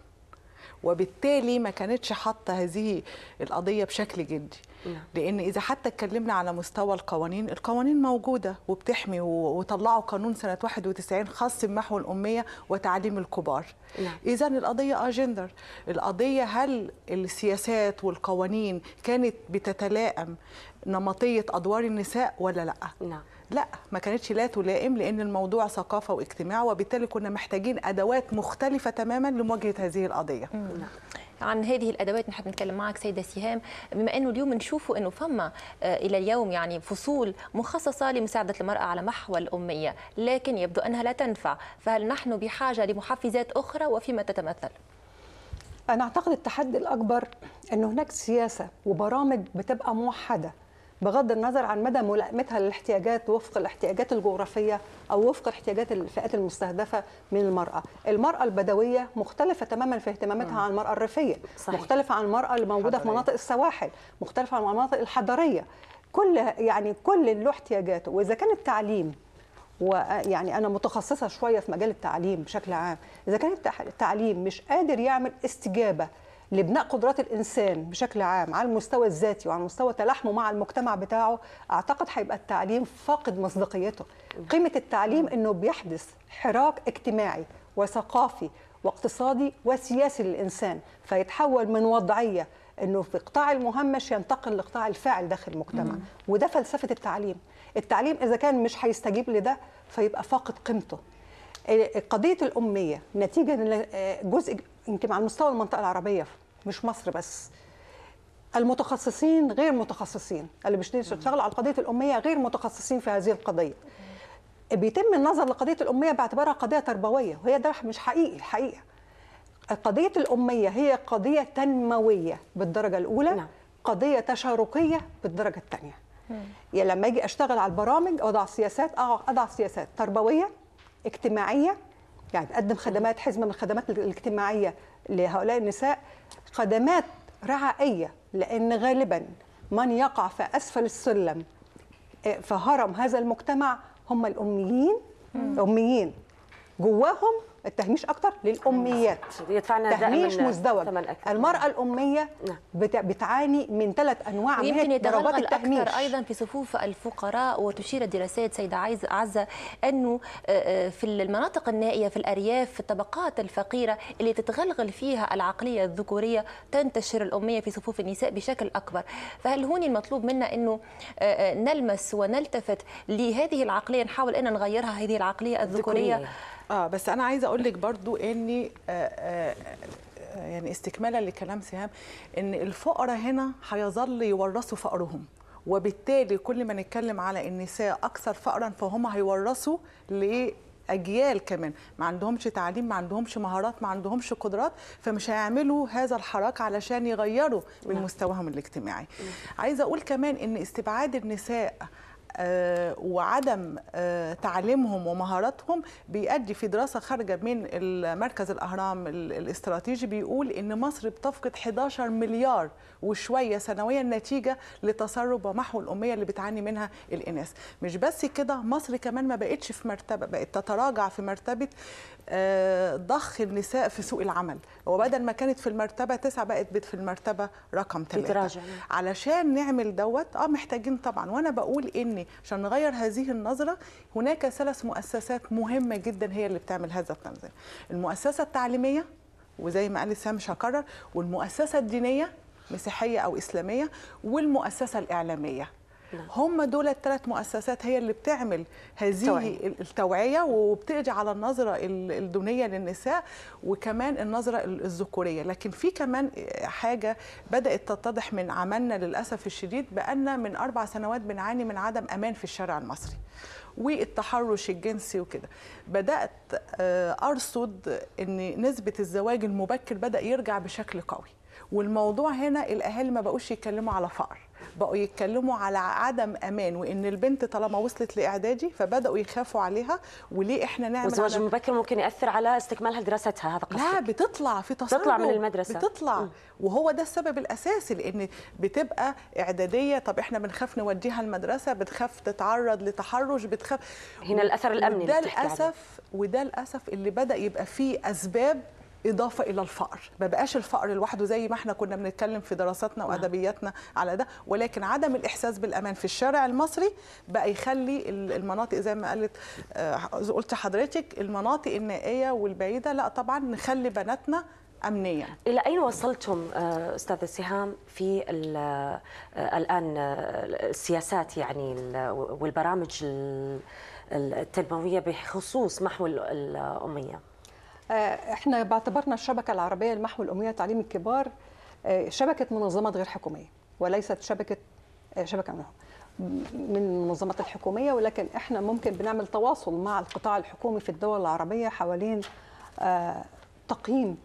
وبالتالي ما كانتش حاطه هذه القضيه بشكل جدي نعم. لان اذا حتى اتكلمنا على مستوى القوانين القوانين موجوده وبتحمي وطلعوا قانون سنه 91 خاص بمحو الاميه وتعليم الكبار نعم. اذا القضيه اجندر القضيه هل السياسات والقوانين كانت بتتلائم نمطيه ادوار النساء ولا لا نعم لا ما كانتش لا تلائم لان الموضوع ثقافه واجتماع وبالتالي كنا محتاجين ادوات مختلفه تماما لمواجهه هذه القضيه نعم. عن هذه الادوات نحب نتكلم معك سيده سهام بما انه اليوم نشوفوا انه فما آه، الى اليوم يعني فصول مخصصه لمساعده المراه على محو الاميه لكن يبدو انها لا تنفع فهل نحن بحاجه لمحفزات اخرى وفيما تتمثل انا اعتقد التحدي الاكبر ان هناك سياسه وبرامج بتبقى موحده بغض النظر عن مدى ملائمتها للاحتياجات وفق الاحتياجات الجغرافيه او وفق احتياجات الفئات المستهدفه من المراه. المراه البدويه مختلفه تماما في اهتماماتها عن المراه الريفيه، صحيح. مختلفه عن المراه الموجوده حضرية. في مناطق السواحل، مختلفه عن المناطق الحضريه. كل يعني كل له احتياجاته، واذا كان التعليم ويعني انا متخصصه شويه في مجال التعليم بشكل عام، اذا كان التعليم مش قادر يعمل استجابه لبناء قدرات الانسان بشكل عام على المستوى الذاتي وعلى مستوى تلاحمه مع المجتمع بتاعه اعتقد هيبقى التعليم فاقد مصداقيته قيمه التعليم انه بيحدث حراك اجتماعي وثقافي واقتصادي وسياسي للانسان فيتحول من وضعيه انه في قطاع المهمش ينتقل لقطاع الفاعل داخل المجتمع وده فلسفه التعليم التعليم اذا كان مش هيستجيب لده فيبقى فاقد قيمته قضيه الاميه نتيجه جزء يمكن على مستوى المنطقه العربيه مش مصر بس المتخصصين غير متخصصين اللي بيشتغلوا على قضيه الاميه غير متخصصين في هذه القضيه بيتم النظر لقضيه الاميه باعتبارها قضيه تربويه وهي ده مش حقيقي الحقيقه قضيه الاميه هي قضيه تنمويه بالدرجه الاولى نعم. قضيه تشاركيه بالدرجه الثانيه يعني لما اجي اشتغل على البرامج اضع سياسات اضع سياسات تربويه اجتماعيه يعني تقدم خدمات حزمه من الخدمات الاجتماعيه لهؤلاء النساء خدمات رعائيه لان غالبا من يقع في اسفل السلم آه، في هرم هذا المجتمع هم الاميين اميين جواهم التهميش اكتر للاميات نعم. تهميش مزدوج المراه الاميه نعم. بتعاني من ثلاث انواع من ضربات التهميش أكثر ايضا في صفوف الفقراء وتشير الدراسات سيده عايز عزه انه آه، آه، في المناطق النائيه في الارياف في الطبقات الفقيره اللي تتغلغل فيها العقليه الذكوريه تنتشر الاميه في صفوف النساء بشكل اكبر فهل هون المطلوب منا انه آه، نلمس ونلتفت لهذه العقليه نحاول ان نغيرها هذه العقليه الذكوريه اه بس انا عايزه اقول لك برضو اني آه، آه، آه، يعني استكمالا لكلام سهام ان الفقراء هنا هيظل يورثوا فقرهم وبالتالي كل ما نتكلم على النساء اكثر فقرا فهم هيورثوا ل اجيال كمان ما عندهمش تعليم ما عندهمش مهارات ما عندهمش قدرات فمش هيعملوا هذا الحراك علشان يغيروا من نعم. مستواهم الاجتماعي عايزه اقول كمان ان استبعاد النساء آه، وعدم آه، تعليمهم ومهاراتهم بيؤدي في دراسة خارجة من مركز الأهرام الاستراتيجي بيقول إن مصر بتفقد 11 مليار وشوية سنويا نتيجة لتسرب ومحو الأمية اللي بتعاني منها الإناث مش بس كده مصر كمان ما بقتش في مرتبة بقت تتراجع في مرتبة آه، ضخ النساء في سوق العمل وبدل ما كانت في المرتبه تسعه بقت بت في المرتبه رقم ثلاثه يعني. علشان نعمل دوت اه محتاجين طبعا وانا بقول ان عشان نغير هذه النظره هناك ثلاث مؤسسات مهمه جدا هي اللي بتعمل هذا التنظيم المؤسسه التعليميه وزي ما قال سام مش هكرر والمؤسسه الدينيه مسيحيه او اسلاميه والمؤسسه الاعلاميه نعم. هم دول الثلاث مؤسسات هي اللي بتعمل هذه التوعية وبتقضي على النظرة الدونية للنساء وكمان النظرة الذكورية لكن في كمان حاجة بدأت تتضح من عملنا للأسف الشديد بأن من أربع سنوات بنعاني من عدم أمان في الشارع المصري والتحرش الجنسي وكده بدات آه، ارصد ان نسبه الزواج المبكر بدا يرجع بشكل قوي والموضوع هنا الاهالي ما بقوش يتكلموا على فقر بقوا يتكلموا على عدم امان وان البنت طالما وصلت لاعدادي فبداوا يخافوا عليها وليه احنا نعمل الزواج المبكر ممكن ياثر على استكمالها دراستها هذا قصدك لا بتطلع في تصرف بتطلع من المدرسه بتطلع وهو ده السبب الاساسي لان بتبقى اعداديه طب احنا بنخاف نوديها المدرسه بتخاف تتعرض لتحرش بتخاف هنا الاثر الامني ده للاسف وده للاسف اللي بدا يبقى فيه اسباب اضافه الى الفقر ما بقاش الفقر لوحده زي ما احنا كنا بنتكلم في دراساتنا نعم. وادبياتنا على ده ولكن عدم الاحساس بالامان في الشارع المصري بقى يخلي المناطق زي ما قالت آه، قلت حضرتك المناطق النائيه والبعيده لا طبعا نخلي بناتنا امنيه الى اين وصلتم آه، استاذه سهام في آه، الان السياسات يعني والبرامج التنمويه بخصوص محو الاميه آه، احنا باعتبارنا الشبكه العربيه لمحو الاميه تعليم الكبار آه، شبكه منظمات غير حكوميه وليست شبكه آه، شبكه منهم من المنظمات الحكوميه ولكن احنا ممكن بنعمل تواصل مع القطاع الحكومي في الدول العربيه حوالين تقييم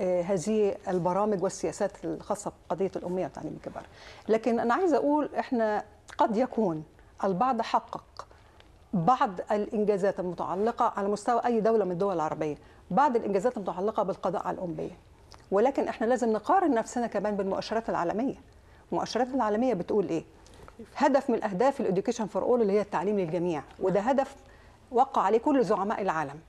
هذه البرامج والسياسات الخاصه بقضيه الاميه وتعليم الكبار لكن انا عايزه اقول احنا قد يكون البعض حقق بعض الانجازات المتعلقه على مستوى اي دوله من الدول العربيه بعض الانجازات المتعلقه بالقضاء على الاميه ولكن احنا لازم نقارن نفسنا كمان بالمؤشرات العالميه المؤشرات العالميه بتقول ايه هدف من اهداف الاديوكيشن فور اول اللي هي التعليم للجميع وده هدف وقع عليه كل زعماء العالم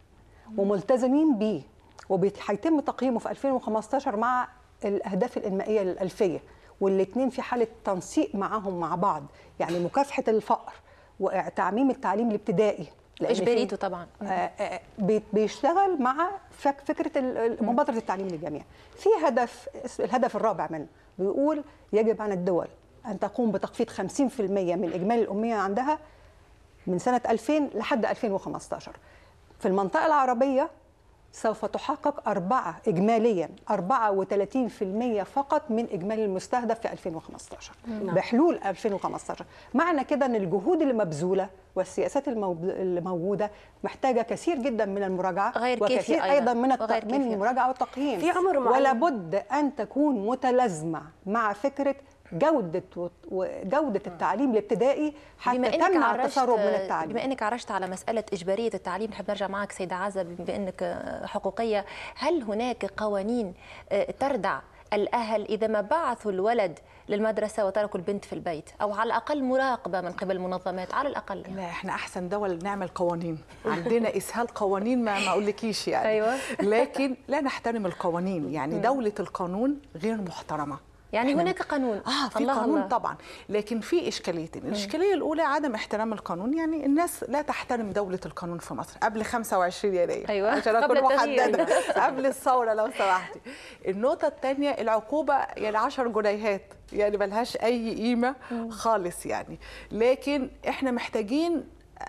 وملتزمين بيه وهيتم تقييمه في 2015 مع الاهداف الانمائيه للالفيه والاثنين في حاله تنسيق معاهم مع بعض يعني مكافحه الفقر وتعميم التعليم الابتدائي اجباريته طبعا آه، آه، بيشتغل مع فكره مبادره التعليم للجميع في هدف الهدف الرابع منه بيقول يجب على الدول ان تقوم بتخفيض 50% من اجمالي الاميه عندها من سنه 2000 لحد 2015 في المنطقه العربيه سوف تحقق أربعة إجماليا 34% فقط من إجمالي المستهدف في 2015 نعم. بحلول 2015 معنى كده أن الجهود اللي مبذولة والسياسات الموجودة محتاجة كثير جدا من المراجعة غير وكثير أيضا, أيضا من, التق... من المراجعة والتقييم في عمر معين ولا بد أن تكون متلازمة مع فكرة جوده وجوده آه. التعليم الابتدائي حتى تمنع التسرب من التعليم بما انك عرشت على مساله اجباريه التعليم نحب نرجع معك سيده عزه بانك آه، حقوقيه هل هناك قوانين آه، تردع الاهل اذا ما بعثوا الولد للمدرسة وتركوا البنت في البيت أو على الأقل مراقبة من قبل المنظمات على الأقل يعني. لا إحنا أحسن دول نعمل قوانين عندنا إسهال قوانين ما ما أقولكيش يعني أيوة. لكن لا نحترم القوانين يعني دولة القانون غير محترمة يعني هناك قانون اه في الله قانون الله. طبعا لكن في اشكاليتين الاشكاليه الاولى عدم احترام القانون يعني الناس لا تحترم دوله القانون في مصر قبل 25 يناير ايوه عشان اكون محدده قبل الثوره لو سمحتي النقطه الثانيه العقوبه يعني 10 جنيهات يعني ملهاش اي قيمه خالص يعني لكن احنا محتاجين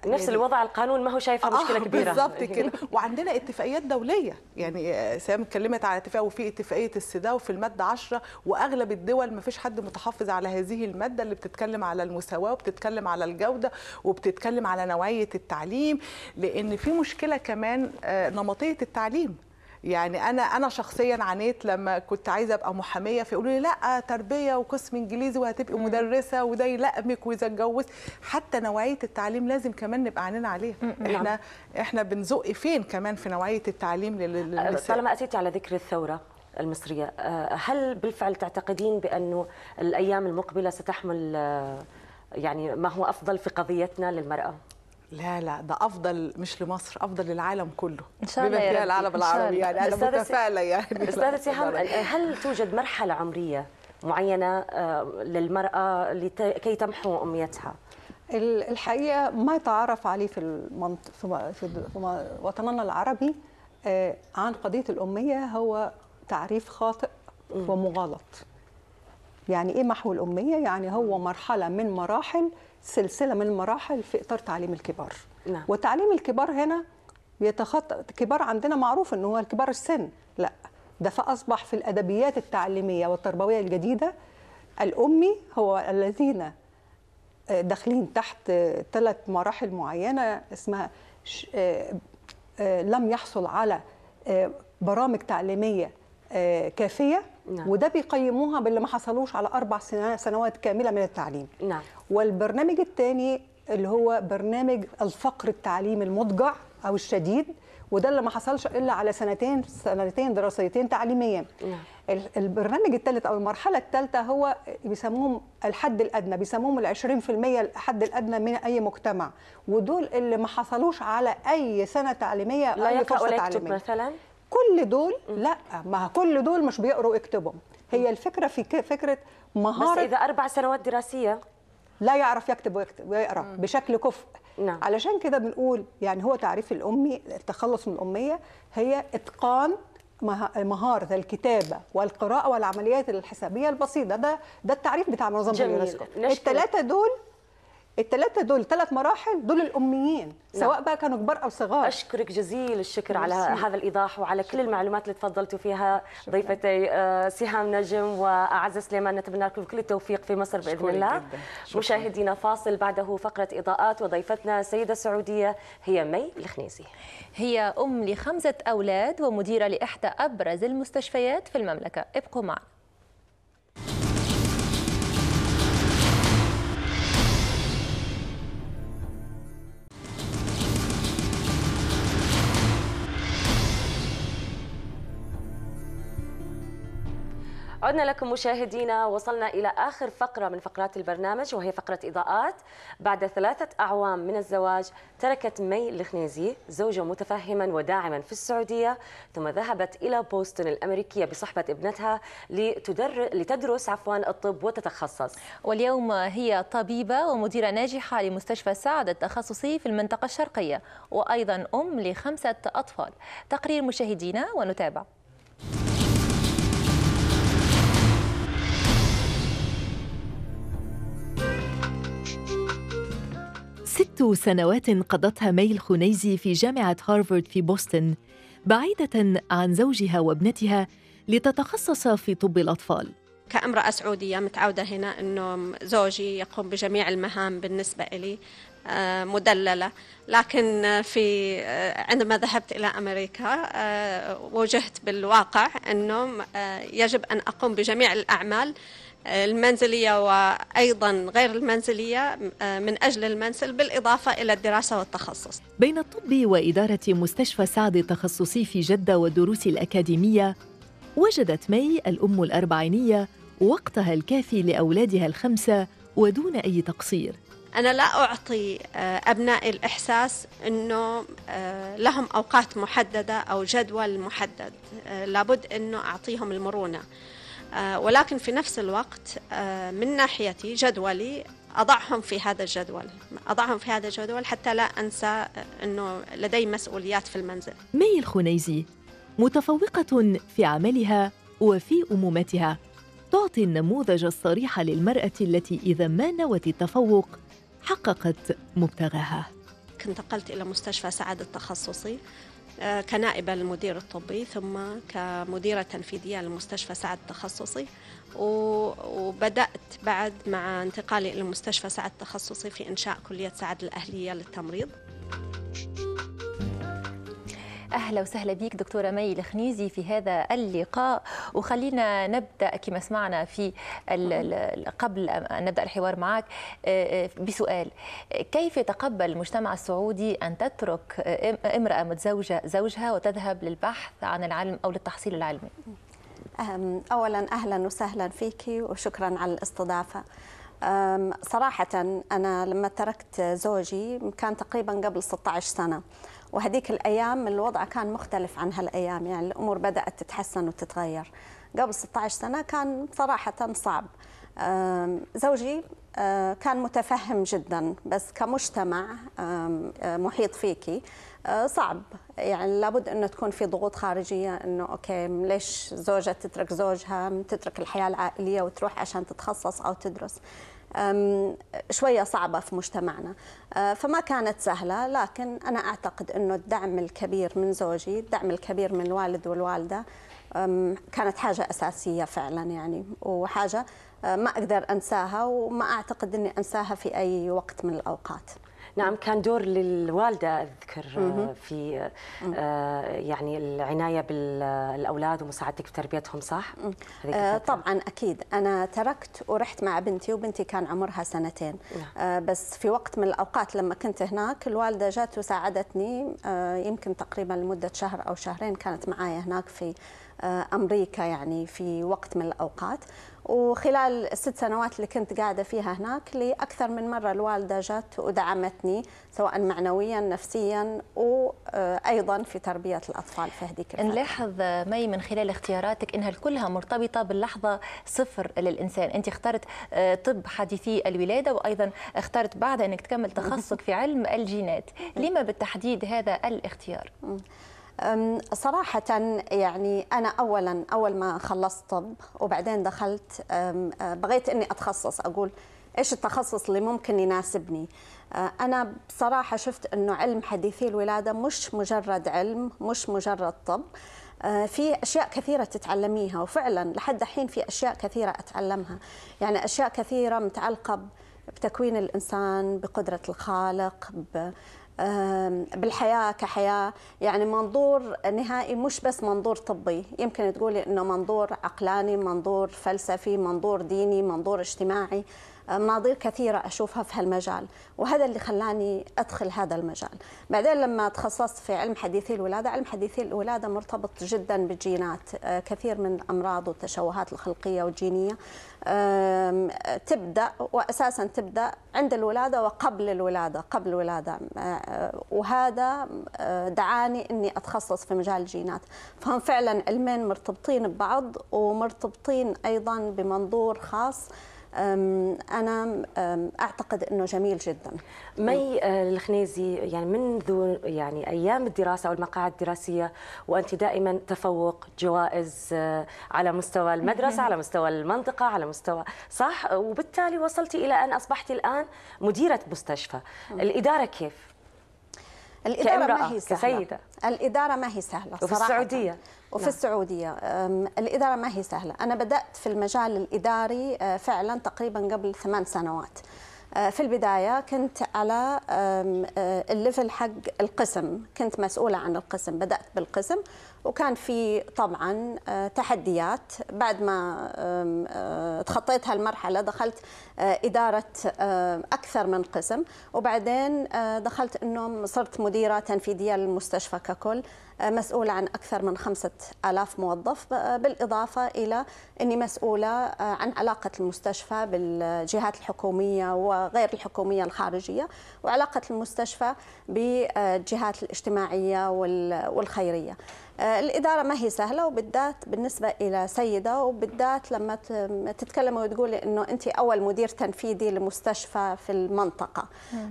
نفس يعني الوضع القانون ما هو شايفها آه، مشكله آه كبيره بالظبط كده وعندنا اتفاقيات دوليه يعني آه، سام اتكلمت على اتفاق وفي اتفاقيه السداو في الماده 10 واغلب الدول ما فيش حد متحفظ على هذه الماده اللي بتتكلم على المساواه وبتتكلم على الجوده وبتتكلم على نوعيه التعليم لان في مشكله كمان آه، نمطيه التعليم يعني انا انا شخصيا عانيت لما كنت عايزه ابقى محاميه فيقولوا لي لا تربيه وقسم انجليزي وهتبقي مدرسه وده يلقمك واذا اتجوزت حتى نوعيه التعليم لازم كمان نبقى عانينا عليها احنا نعم. احنا بنزق فين كمان في نوعيه التعليم للنساء أه، طالما اتيتي على ذكر الثوره المصريه أه، هل بالفعل تعتقدين بانه الايام المقبله ستحمل أه، يعني ما هو افضل في قضيتنا للمراه لا لا ده افضل مش لمصر افضل للعالم كله ان شاء الله بما فيها العالم العربي يعني انا متفائله يعني استاذه سهام هل توجد مرحله عمريه معينه آه، للمراه لكي تمحو اميتها؟ الحقيقه ما يتعرف عليه في في وطننا العربي آه، عن قضيه الاميه هو تعريف خاطئ ومغالط يعني ايه محو الاميه يعني هو مرحله من مراحل سلسله من المراحل في اطار تعليم الكبار نعم. وتعليم الكبار هنا بيتخطى كبار عندنا معروف ان هو الكبار السن لا ده فاصبح في الادبيات التعليميه والتربويه الجديده الامي هو الذين آه، داخلين تحت ثلاث آه، مراحل معينه اسمها آه، لم يحصل على برامج تعليميه آه، كافيه نعم. وده بيقيموها باللي ما حصلوش على اربع سنوات كامله من التعليم نعم. والبرنامج الثاني اللي هو برنامج الفقر التعليمي المضجع او الشديد وده اللي ما حصلش الا على سنتين سنتين دراسيتين تعليميه نعم. البرنامج الثالث او المرحله الثالثه هو بيسموهم الحد الادنى بيسموهم ال 20% الحد الادنى من اي مجتمع ودول اللي ما حصلوش على اي سنه تعليميه لا اي فرصه تعليميه مثلا كل دول لا ما كل دول مش بيقروا اكتبهم هي الفكره في فكره مهاره بس اذا اربع سنوات دراسيه لا يعرف يكتب ويكتب ويقرا بشكل كفء نعم. علشان كده بنقول يعني هو تعريف الامي التخلص من الاميه هي اتقان مهارة الكتابة والقراءة والعمليات الحسابية البسيطة ده ده التعريف بتاع منظمة اليونسكو الثلاثة دول الثلاثه دول ثلاث مراحل دول الاميين نعم. سواء بقى كانوا كبار او صغار اشكرك جزيل الشكر على هذا الايضاح وعلى كل المعلومات اللي تفضلتوا فيها شكرا. ضيفتي آه، سهام نجم واعز سليمان نتمنى لكم كل التوفيق في مصر باذن الله مشاهدينا فاصل بعده فقره اضاءات وضيفتنا سيده سعوديه هي مي الخنيسي هي ام لخمسه اولاد ومديره لاحدى ابرز المستشفيات في المملكه ابقوا معنا عدنا لكم مشاهدينا وصلنا إلى آخر فقرة من فقرات البرنامج وهي فقرة إضاءات بعد ثلاثة أعوام من الزواج تركت مي الخنيزي زوجه متفهما وداعما في السعودية ثم ذهبت إلى بوسطن الأمريكية بصحبة ابنتها لتدر... لتدرس عفوا الطب وتتخصص واليوم هي طبيبة ومديرة ناجحة لمستشفى سعد التخصصي في المنطقة الشرقية وأيضا أم لخمسة أطفال تقرير مشاهدينا ونتابع ست سنوات قضتها مي الخنيزي في جامعة هارفارد في بوسطن بعيدة عن زوجها وابنتها لتتخصص في طب الأطفال كامرأة سعودية متعودة هنا أنه زوجي يقوم بجميع المهام بالنسبة لي آه، مدللة لكن في آه، عندما ذهبت إلى أمريكا آه، وجهت بالواقع أنه يجب أن أقوم بجميع الأعمال المنزلية وأيضا غير المنزلية آه، من أجل المنزل بالإضافة إلى الدراسة والتخصص بين الطب وإدارة مستشفى سعد التخصصي في جدة والدروس الأكاديمية وجدت مي الأم الأربعينية وقتها الكافي لأولادها الخمسة ودون أي تقصير أنا لا أعطي آه، أبنائي الإحساس أنه آه، لهم أوقات محددة أو جدول محدد لابد أنه أعطيهم المرونة آه، ولكن في نفس الوقت آه، من ناحيتي جدولي أضعهم في هذا الجدول أضعهم في هذا الجدول حتى لا أنسى آه، أنه لدي مسؤوليات في المنزل مي الخنيزي متفوقة في عملها وفي أمومتها تعطي النموذج الصريح للمرأة التي إذا ما نوت التفوق حققت مبتغاها كنت إلى مستشفى سعد التخصصي آه، كنائبة للمدير الطبي ثم كمديرة تنفيذية لمستشفى سعد تخصصي وبدأت بعد مع انتقالي إلى مستشفى سعد تخصصي في إنشاء كلية سعد الأهلية للتمريض اهلا وسهلا بك دكتوره مي الخنيزي في هذا اللقاء وخلينا نبدا كما سمعنا في قبل ان نبدا الحوار معك آه، آه، بسؤال كيف يتقبل المجتمع السعودي ان تترك آه، امراه متزوجه زوجها وتذهب للبحث عن العلم او للتحصيل العلمي اولا اهلا وسهلا فيك وشكرا على الاستضافه صراحة أنا لما تركت زوجي كان تقريبا قبل 16 سنة وهذيك الايام الوضع كان مختلف عن هالايام يعني الامور بدات تتحسن وتتغير قبل 16 سنه كان صراحه صعب زوجي آه، كان متفهم جدا بس كمجتمع آه، محيط فيكي آه، صعب يعني لابد انه تكون في ضغوط خارجيه انه اوكي ليش زوجة تترك زوجها تترك الحياه العائليه وتروح عشان تتخصص او تدرس شوية صعبة في مجتمعنا أه، فما كانت سهلة لكن أنا أعتقد أنه الدعم الكبير من زوجي الدعم الكبير من الوالد والوالدة كانت حاجة أساسية فعلا يعني وحاجة أه، ما أقدر أنساها وما أعتقد أني أنساها في أي وقت من الأوقات نعم كان دور للوالده اذكر آه، في آه، آه، يعني العنايه بالاولاد ومساعدتك في تربيتهم صح؟ طبعا اكيد انا تركت ورحت مع بنتي وبنتي كان عمرها سنتين نعم. بس في وقت من الاوقات لما كنت هناك الوالده جات وساعدتني يمكن تقريبا لمده شهر او شهرين كانت معايا هناك في امريكا يعني في وقت من الاوقات وخلال الست سنوات اللي كنت قاعدة فيها هناك لأكثر من مرة الوالدة جت ودعمتني سواء معنويا نفسيا وأيضا في تربية الأطفال في هذيك الفترة نلاحظ مي من خلال اختياراتك إنها كلها مرتبطة باللحظة صفر للإنسان أنت اخترت طب حديثي الولادة وأيضا اخترت بعد أنك تكمل تخصصك في علم الجينات لما بالتحديد هذا الاختيار؟ صراحة يعني أنا أولا أول ما خلصت طب وبعدين دخلت بغيت إني أتخصص أقول إيش التخصص اللي ممكن يناسبني أنا بصراحة شفت إنه علم حديثي الولادة مش مجرد علم مش مجرد طب في اشياء كثيره تتعلميها وفعلا لحد الحين في اشياء كثيره اتعلمها يعني اشياء كثيره متعلقه بتكوين الانسان بقدره الخالق بالحياه كحياه يعني منظور نهائي مش بس منظور طبي يمكن تقولي انه منظور عقلاني منظور فلسفي منظور ديني منظور اجتماعي مناظير كثيره اشوفها في هالمجال وهذا اللي خلاني ادخل هذا المجال بعدين لما تخصصت في علم حديثي الولاده علم حديثي الولاده مرتبط جدا بالجينات آه، كثير من الامراض والتشوهات الخلقيه والجينيه تبدا واساسا تبدا عند الولاده وقبل الولاده قبل الولاده آه، وهذا آه، دعاني اني اتخصص في مجال الجينات فهم فعلا علمين مرتبطين ببعض ومرتبطين ايضا بمنظور خاص انا اعتقد انه جميل جدا مي آه، الخنيزي يعني منذ يعني ايام الدراسه او المقاعد الدراسيه وانت دائما تفوق جوائز آه، على مستوى المدرسه على مستوى المنطقه على مستوى صح وبالتالي وصلتي الى ان اصبحت الان مديره مستشفى الاداره كيف الإدارة ما هي سهلة كسيدة. الإدارة ما هي سهلة وفي في السعودية وفي نعم. السعودية الإدارة ما هي سهلة أنا بدأت في المجال الإداري أه، فعلا تقريبا قبل ثمان سنوات أه، في البداية كنت على أه، الليفل حق القسم كنت مسؤولة عن القسم بدأت بالقسم وكان في طبعا آه، تحديات بعد ما آه، تخطيت هالمرحله دخلت آه، اداره اكثر من قسم وبعدين دخلت انه صرت مديره تنفيذيه للمستشفى ككل مسؤوله عن اكثر من خمسة آلاف موظف بالاضافه الى اني مسؤوله عن علاقه المستشفى بالجهات الحكوميه وغير الحكوميه الخارجيه وعلاقه المستشفى بالجهات الاجتماعيه والخيريه آه، الإدارة ما هي سهلة وبالذات بالنسبة إلى سيدة وبالذات لما تتكلم وتقولي أنه أنت أول مدير تنفيذي لمستشفى في المنطقة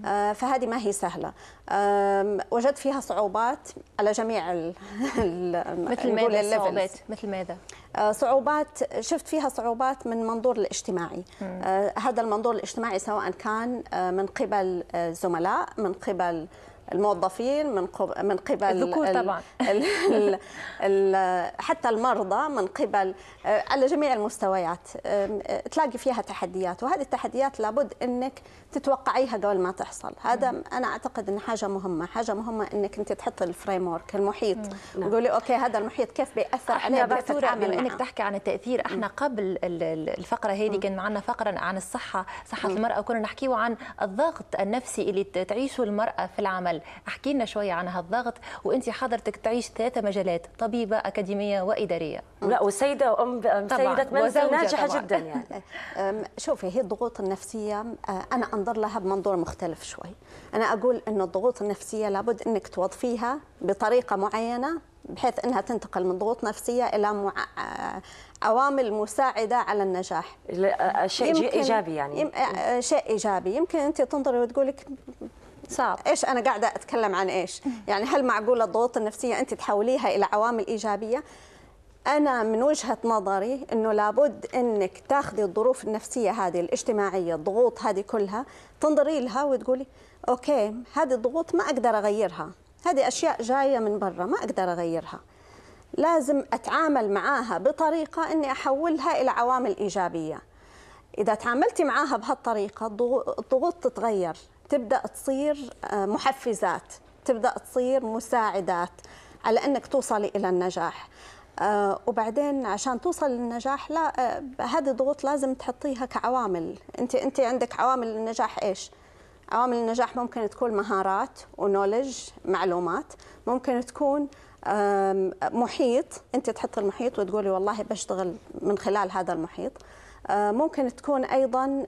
آه، فهذه ما هي سهلة وجدت فيها صعوبات على جميع ال مثل ماذا الصعوبات آه، مثل ماذا؟ صعوبات شفت فيها صعوبات من منظور الاجتماعي هذا المنظور الاجتماعي سواء كان من قبل الزملاء من قبل الموظفين من من قبل الذكور طبعا الـ الـ الـ حتى المرضى من قبل آه، على جميع المستويات آه، تلاقي فيها تحديات وهذه التحديات لابد انك تتوقعيها قبل ما تحصل هذا انا اعتقد ان حاجه مهمه حاجه مهمه انك انت تحط الفريم ورك المحيط نعم. تقولي اوكي هذا المحيط كيف بياثر علي دكتوره بما انك تحكي عن التاثير احنا قبل الفقره هذه كان معنا فقره عن الصحه صحه المراه وكنا نحكيه عن الضغط النفسي اللي تعيشه المراه في العمل احكي لنا شويه عن هالضغط وانت حضرتك تعيش ثلاثه مجالات طبيبه اكاديميه واداريه لا وسيده وام سيده منزل ناجحه طبعًا. جدا يعني شوفي هي الضغوط النفسيه آه، انا انظر لها بمنظور مختلف شوي انا اقول ان الضغوط النفسيه لابد انك توظفيها بطريقه معينه بحيث انها تنتقل من ضغوط نفسيه الى مع... آه، عوامل مساعده على النجاح آه، شيء ايجابي يعني يم... شيء ايجابي يمكن انت تنظري وتقولك صعب ايش انا قاعده اتكلم عن ايش يعني هل معقوله الضغوط النفسيه انت تحوليها الى عوامل ايجابيه أنا من وجهة نظري أنه لابد أنك تاخذي الظروف النفسية هذه الاجتماعية الضغوط هذه كلها تنظري لها وتقولي أوكي هذه الضغوط ما أقدر أغيرها هذه أشياء جاية من برا ما أقدر أغيرها لازم أتعامل معاها بطريقة أني أحولها إلى عوامل إيجابية إذا تعاملتي معاها بهالطريقة الضغوط تتغير تبدا تصير آه، محفزات تبدا تصير مساعدات على انك توصلي الى النجاح آه، وبعدين عشان توصل للنجاح لا آه، هذه الضغوط لازم تحطيها كعوامل انت انت عندك عوامل النجاح ايش عوامل النجاح ممكن تكون مهارات ونولج معلومات ممكن تكون محيط انت تحط المحيط وتقولي والله بشتغل من خلال هذا المحيط آه، ممكن تكون ايضا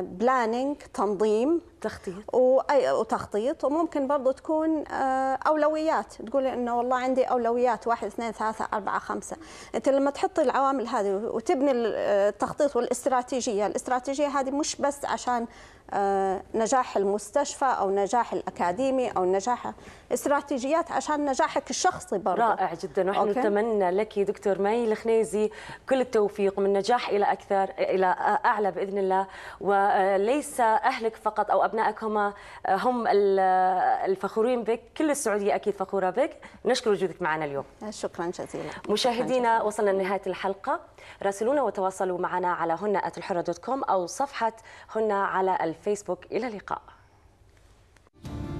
بلاننج آه، تنظيم تخطيط وأي وتخطيط وممكن برضه تكون آه، اولويات تقولي انه والله عندي اولويات واحد اثنين ثلاثه اربعه خمسه انت لما تحطي العوامل هذه وتبني التخطيط والاستراتيجيه الاستراتيجيه هذه مش بس عشان آه، نجاح المستشفى او نجاح الاكاديمي او نجاح استراتيجيات عشان نجاحك الشخصي برضه رائع جدا ونحن نتمنى لك دكتور مي الخنيزي كل التوفيق من نجاح الى اكثر الى اعلى باذن الله وليس اهلك فقط او ابنائك آه، هم هم الفخورين بك كل السعوديه اكيد فخوره بك نشكر وجودك معنا اليوم شكرا جزيلا مشاهدينا وصلنا لنهايه الحلقه راسلونا وتواصلوا معنا على هن الحرة دوت كوم أو صفحة هن على الفيسبوك إلى اللقاء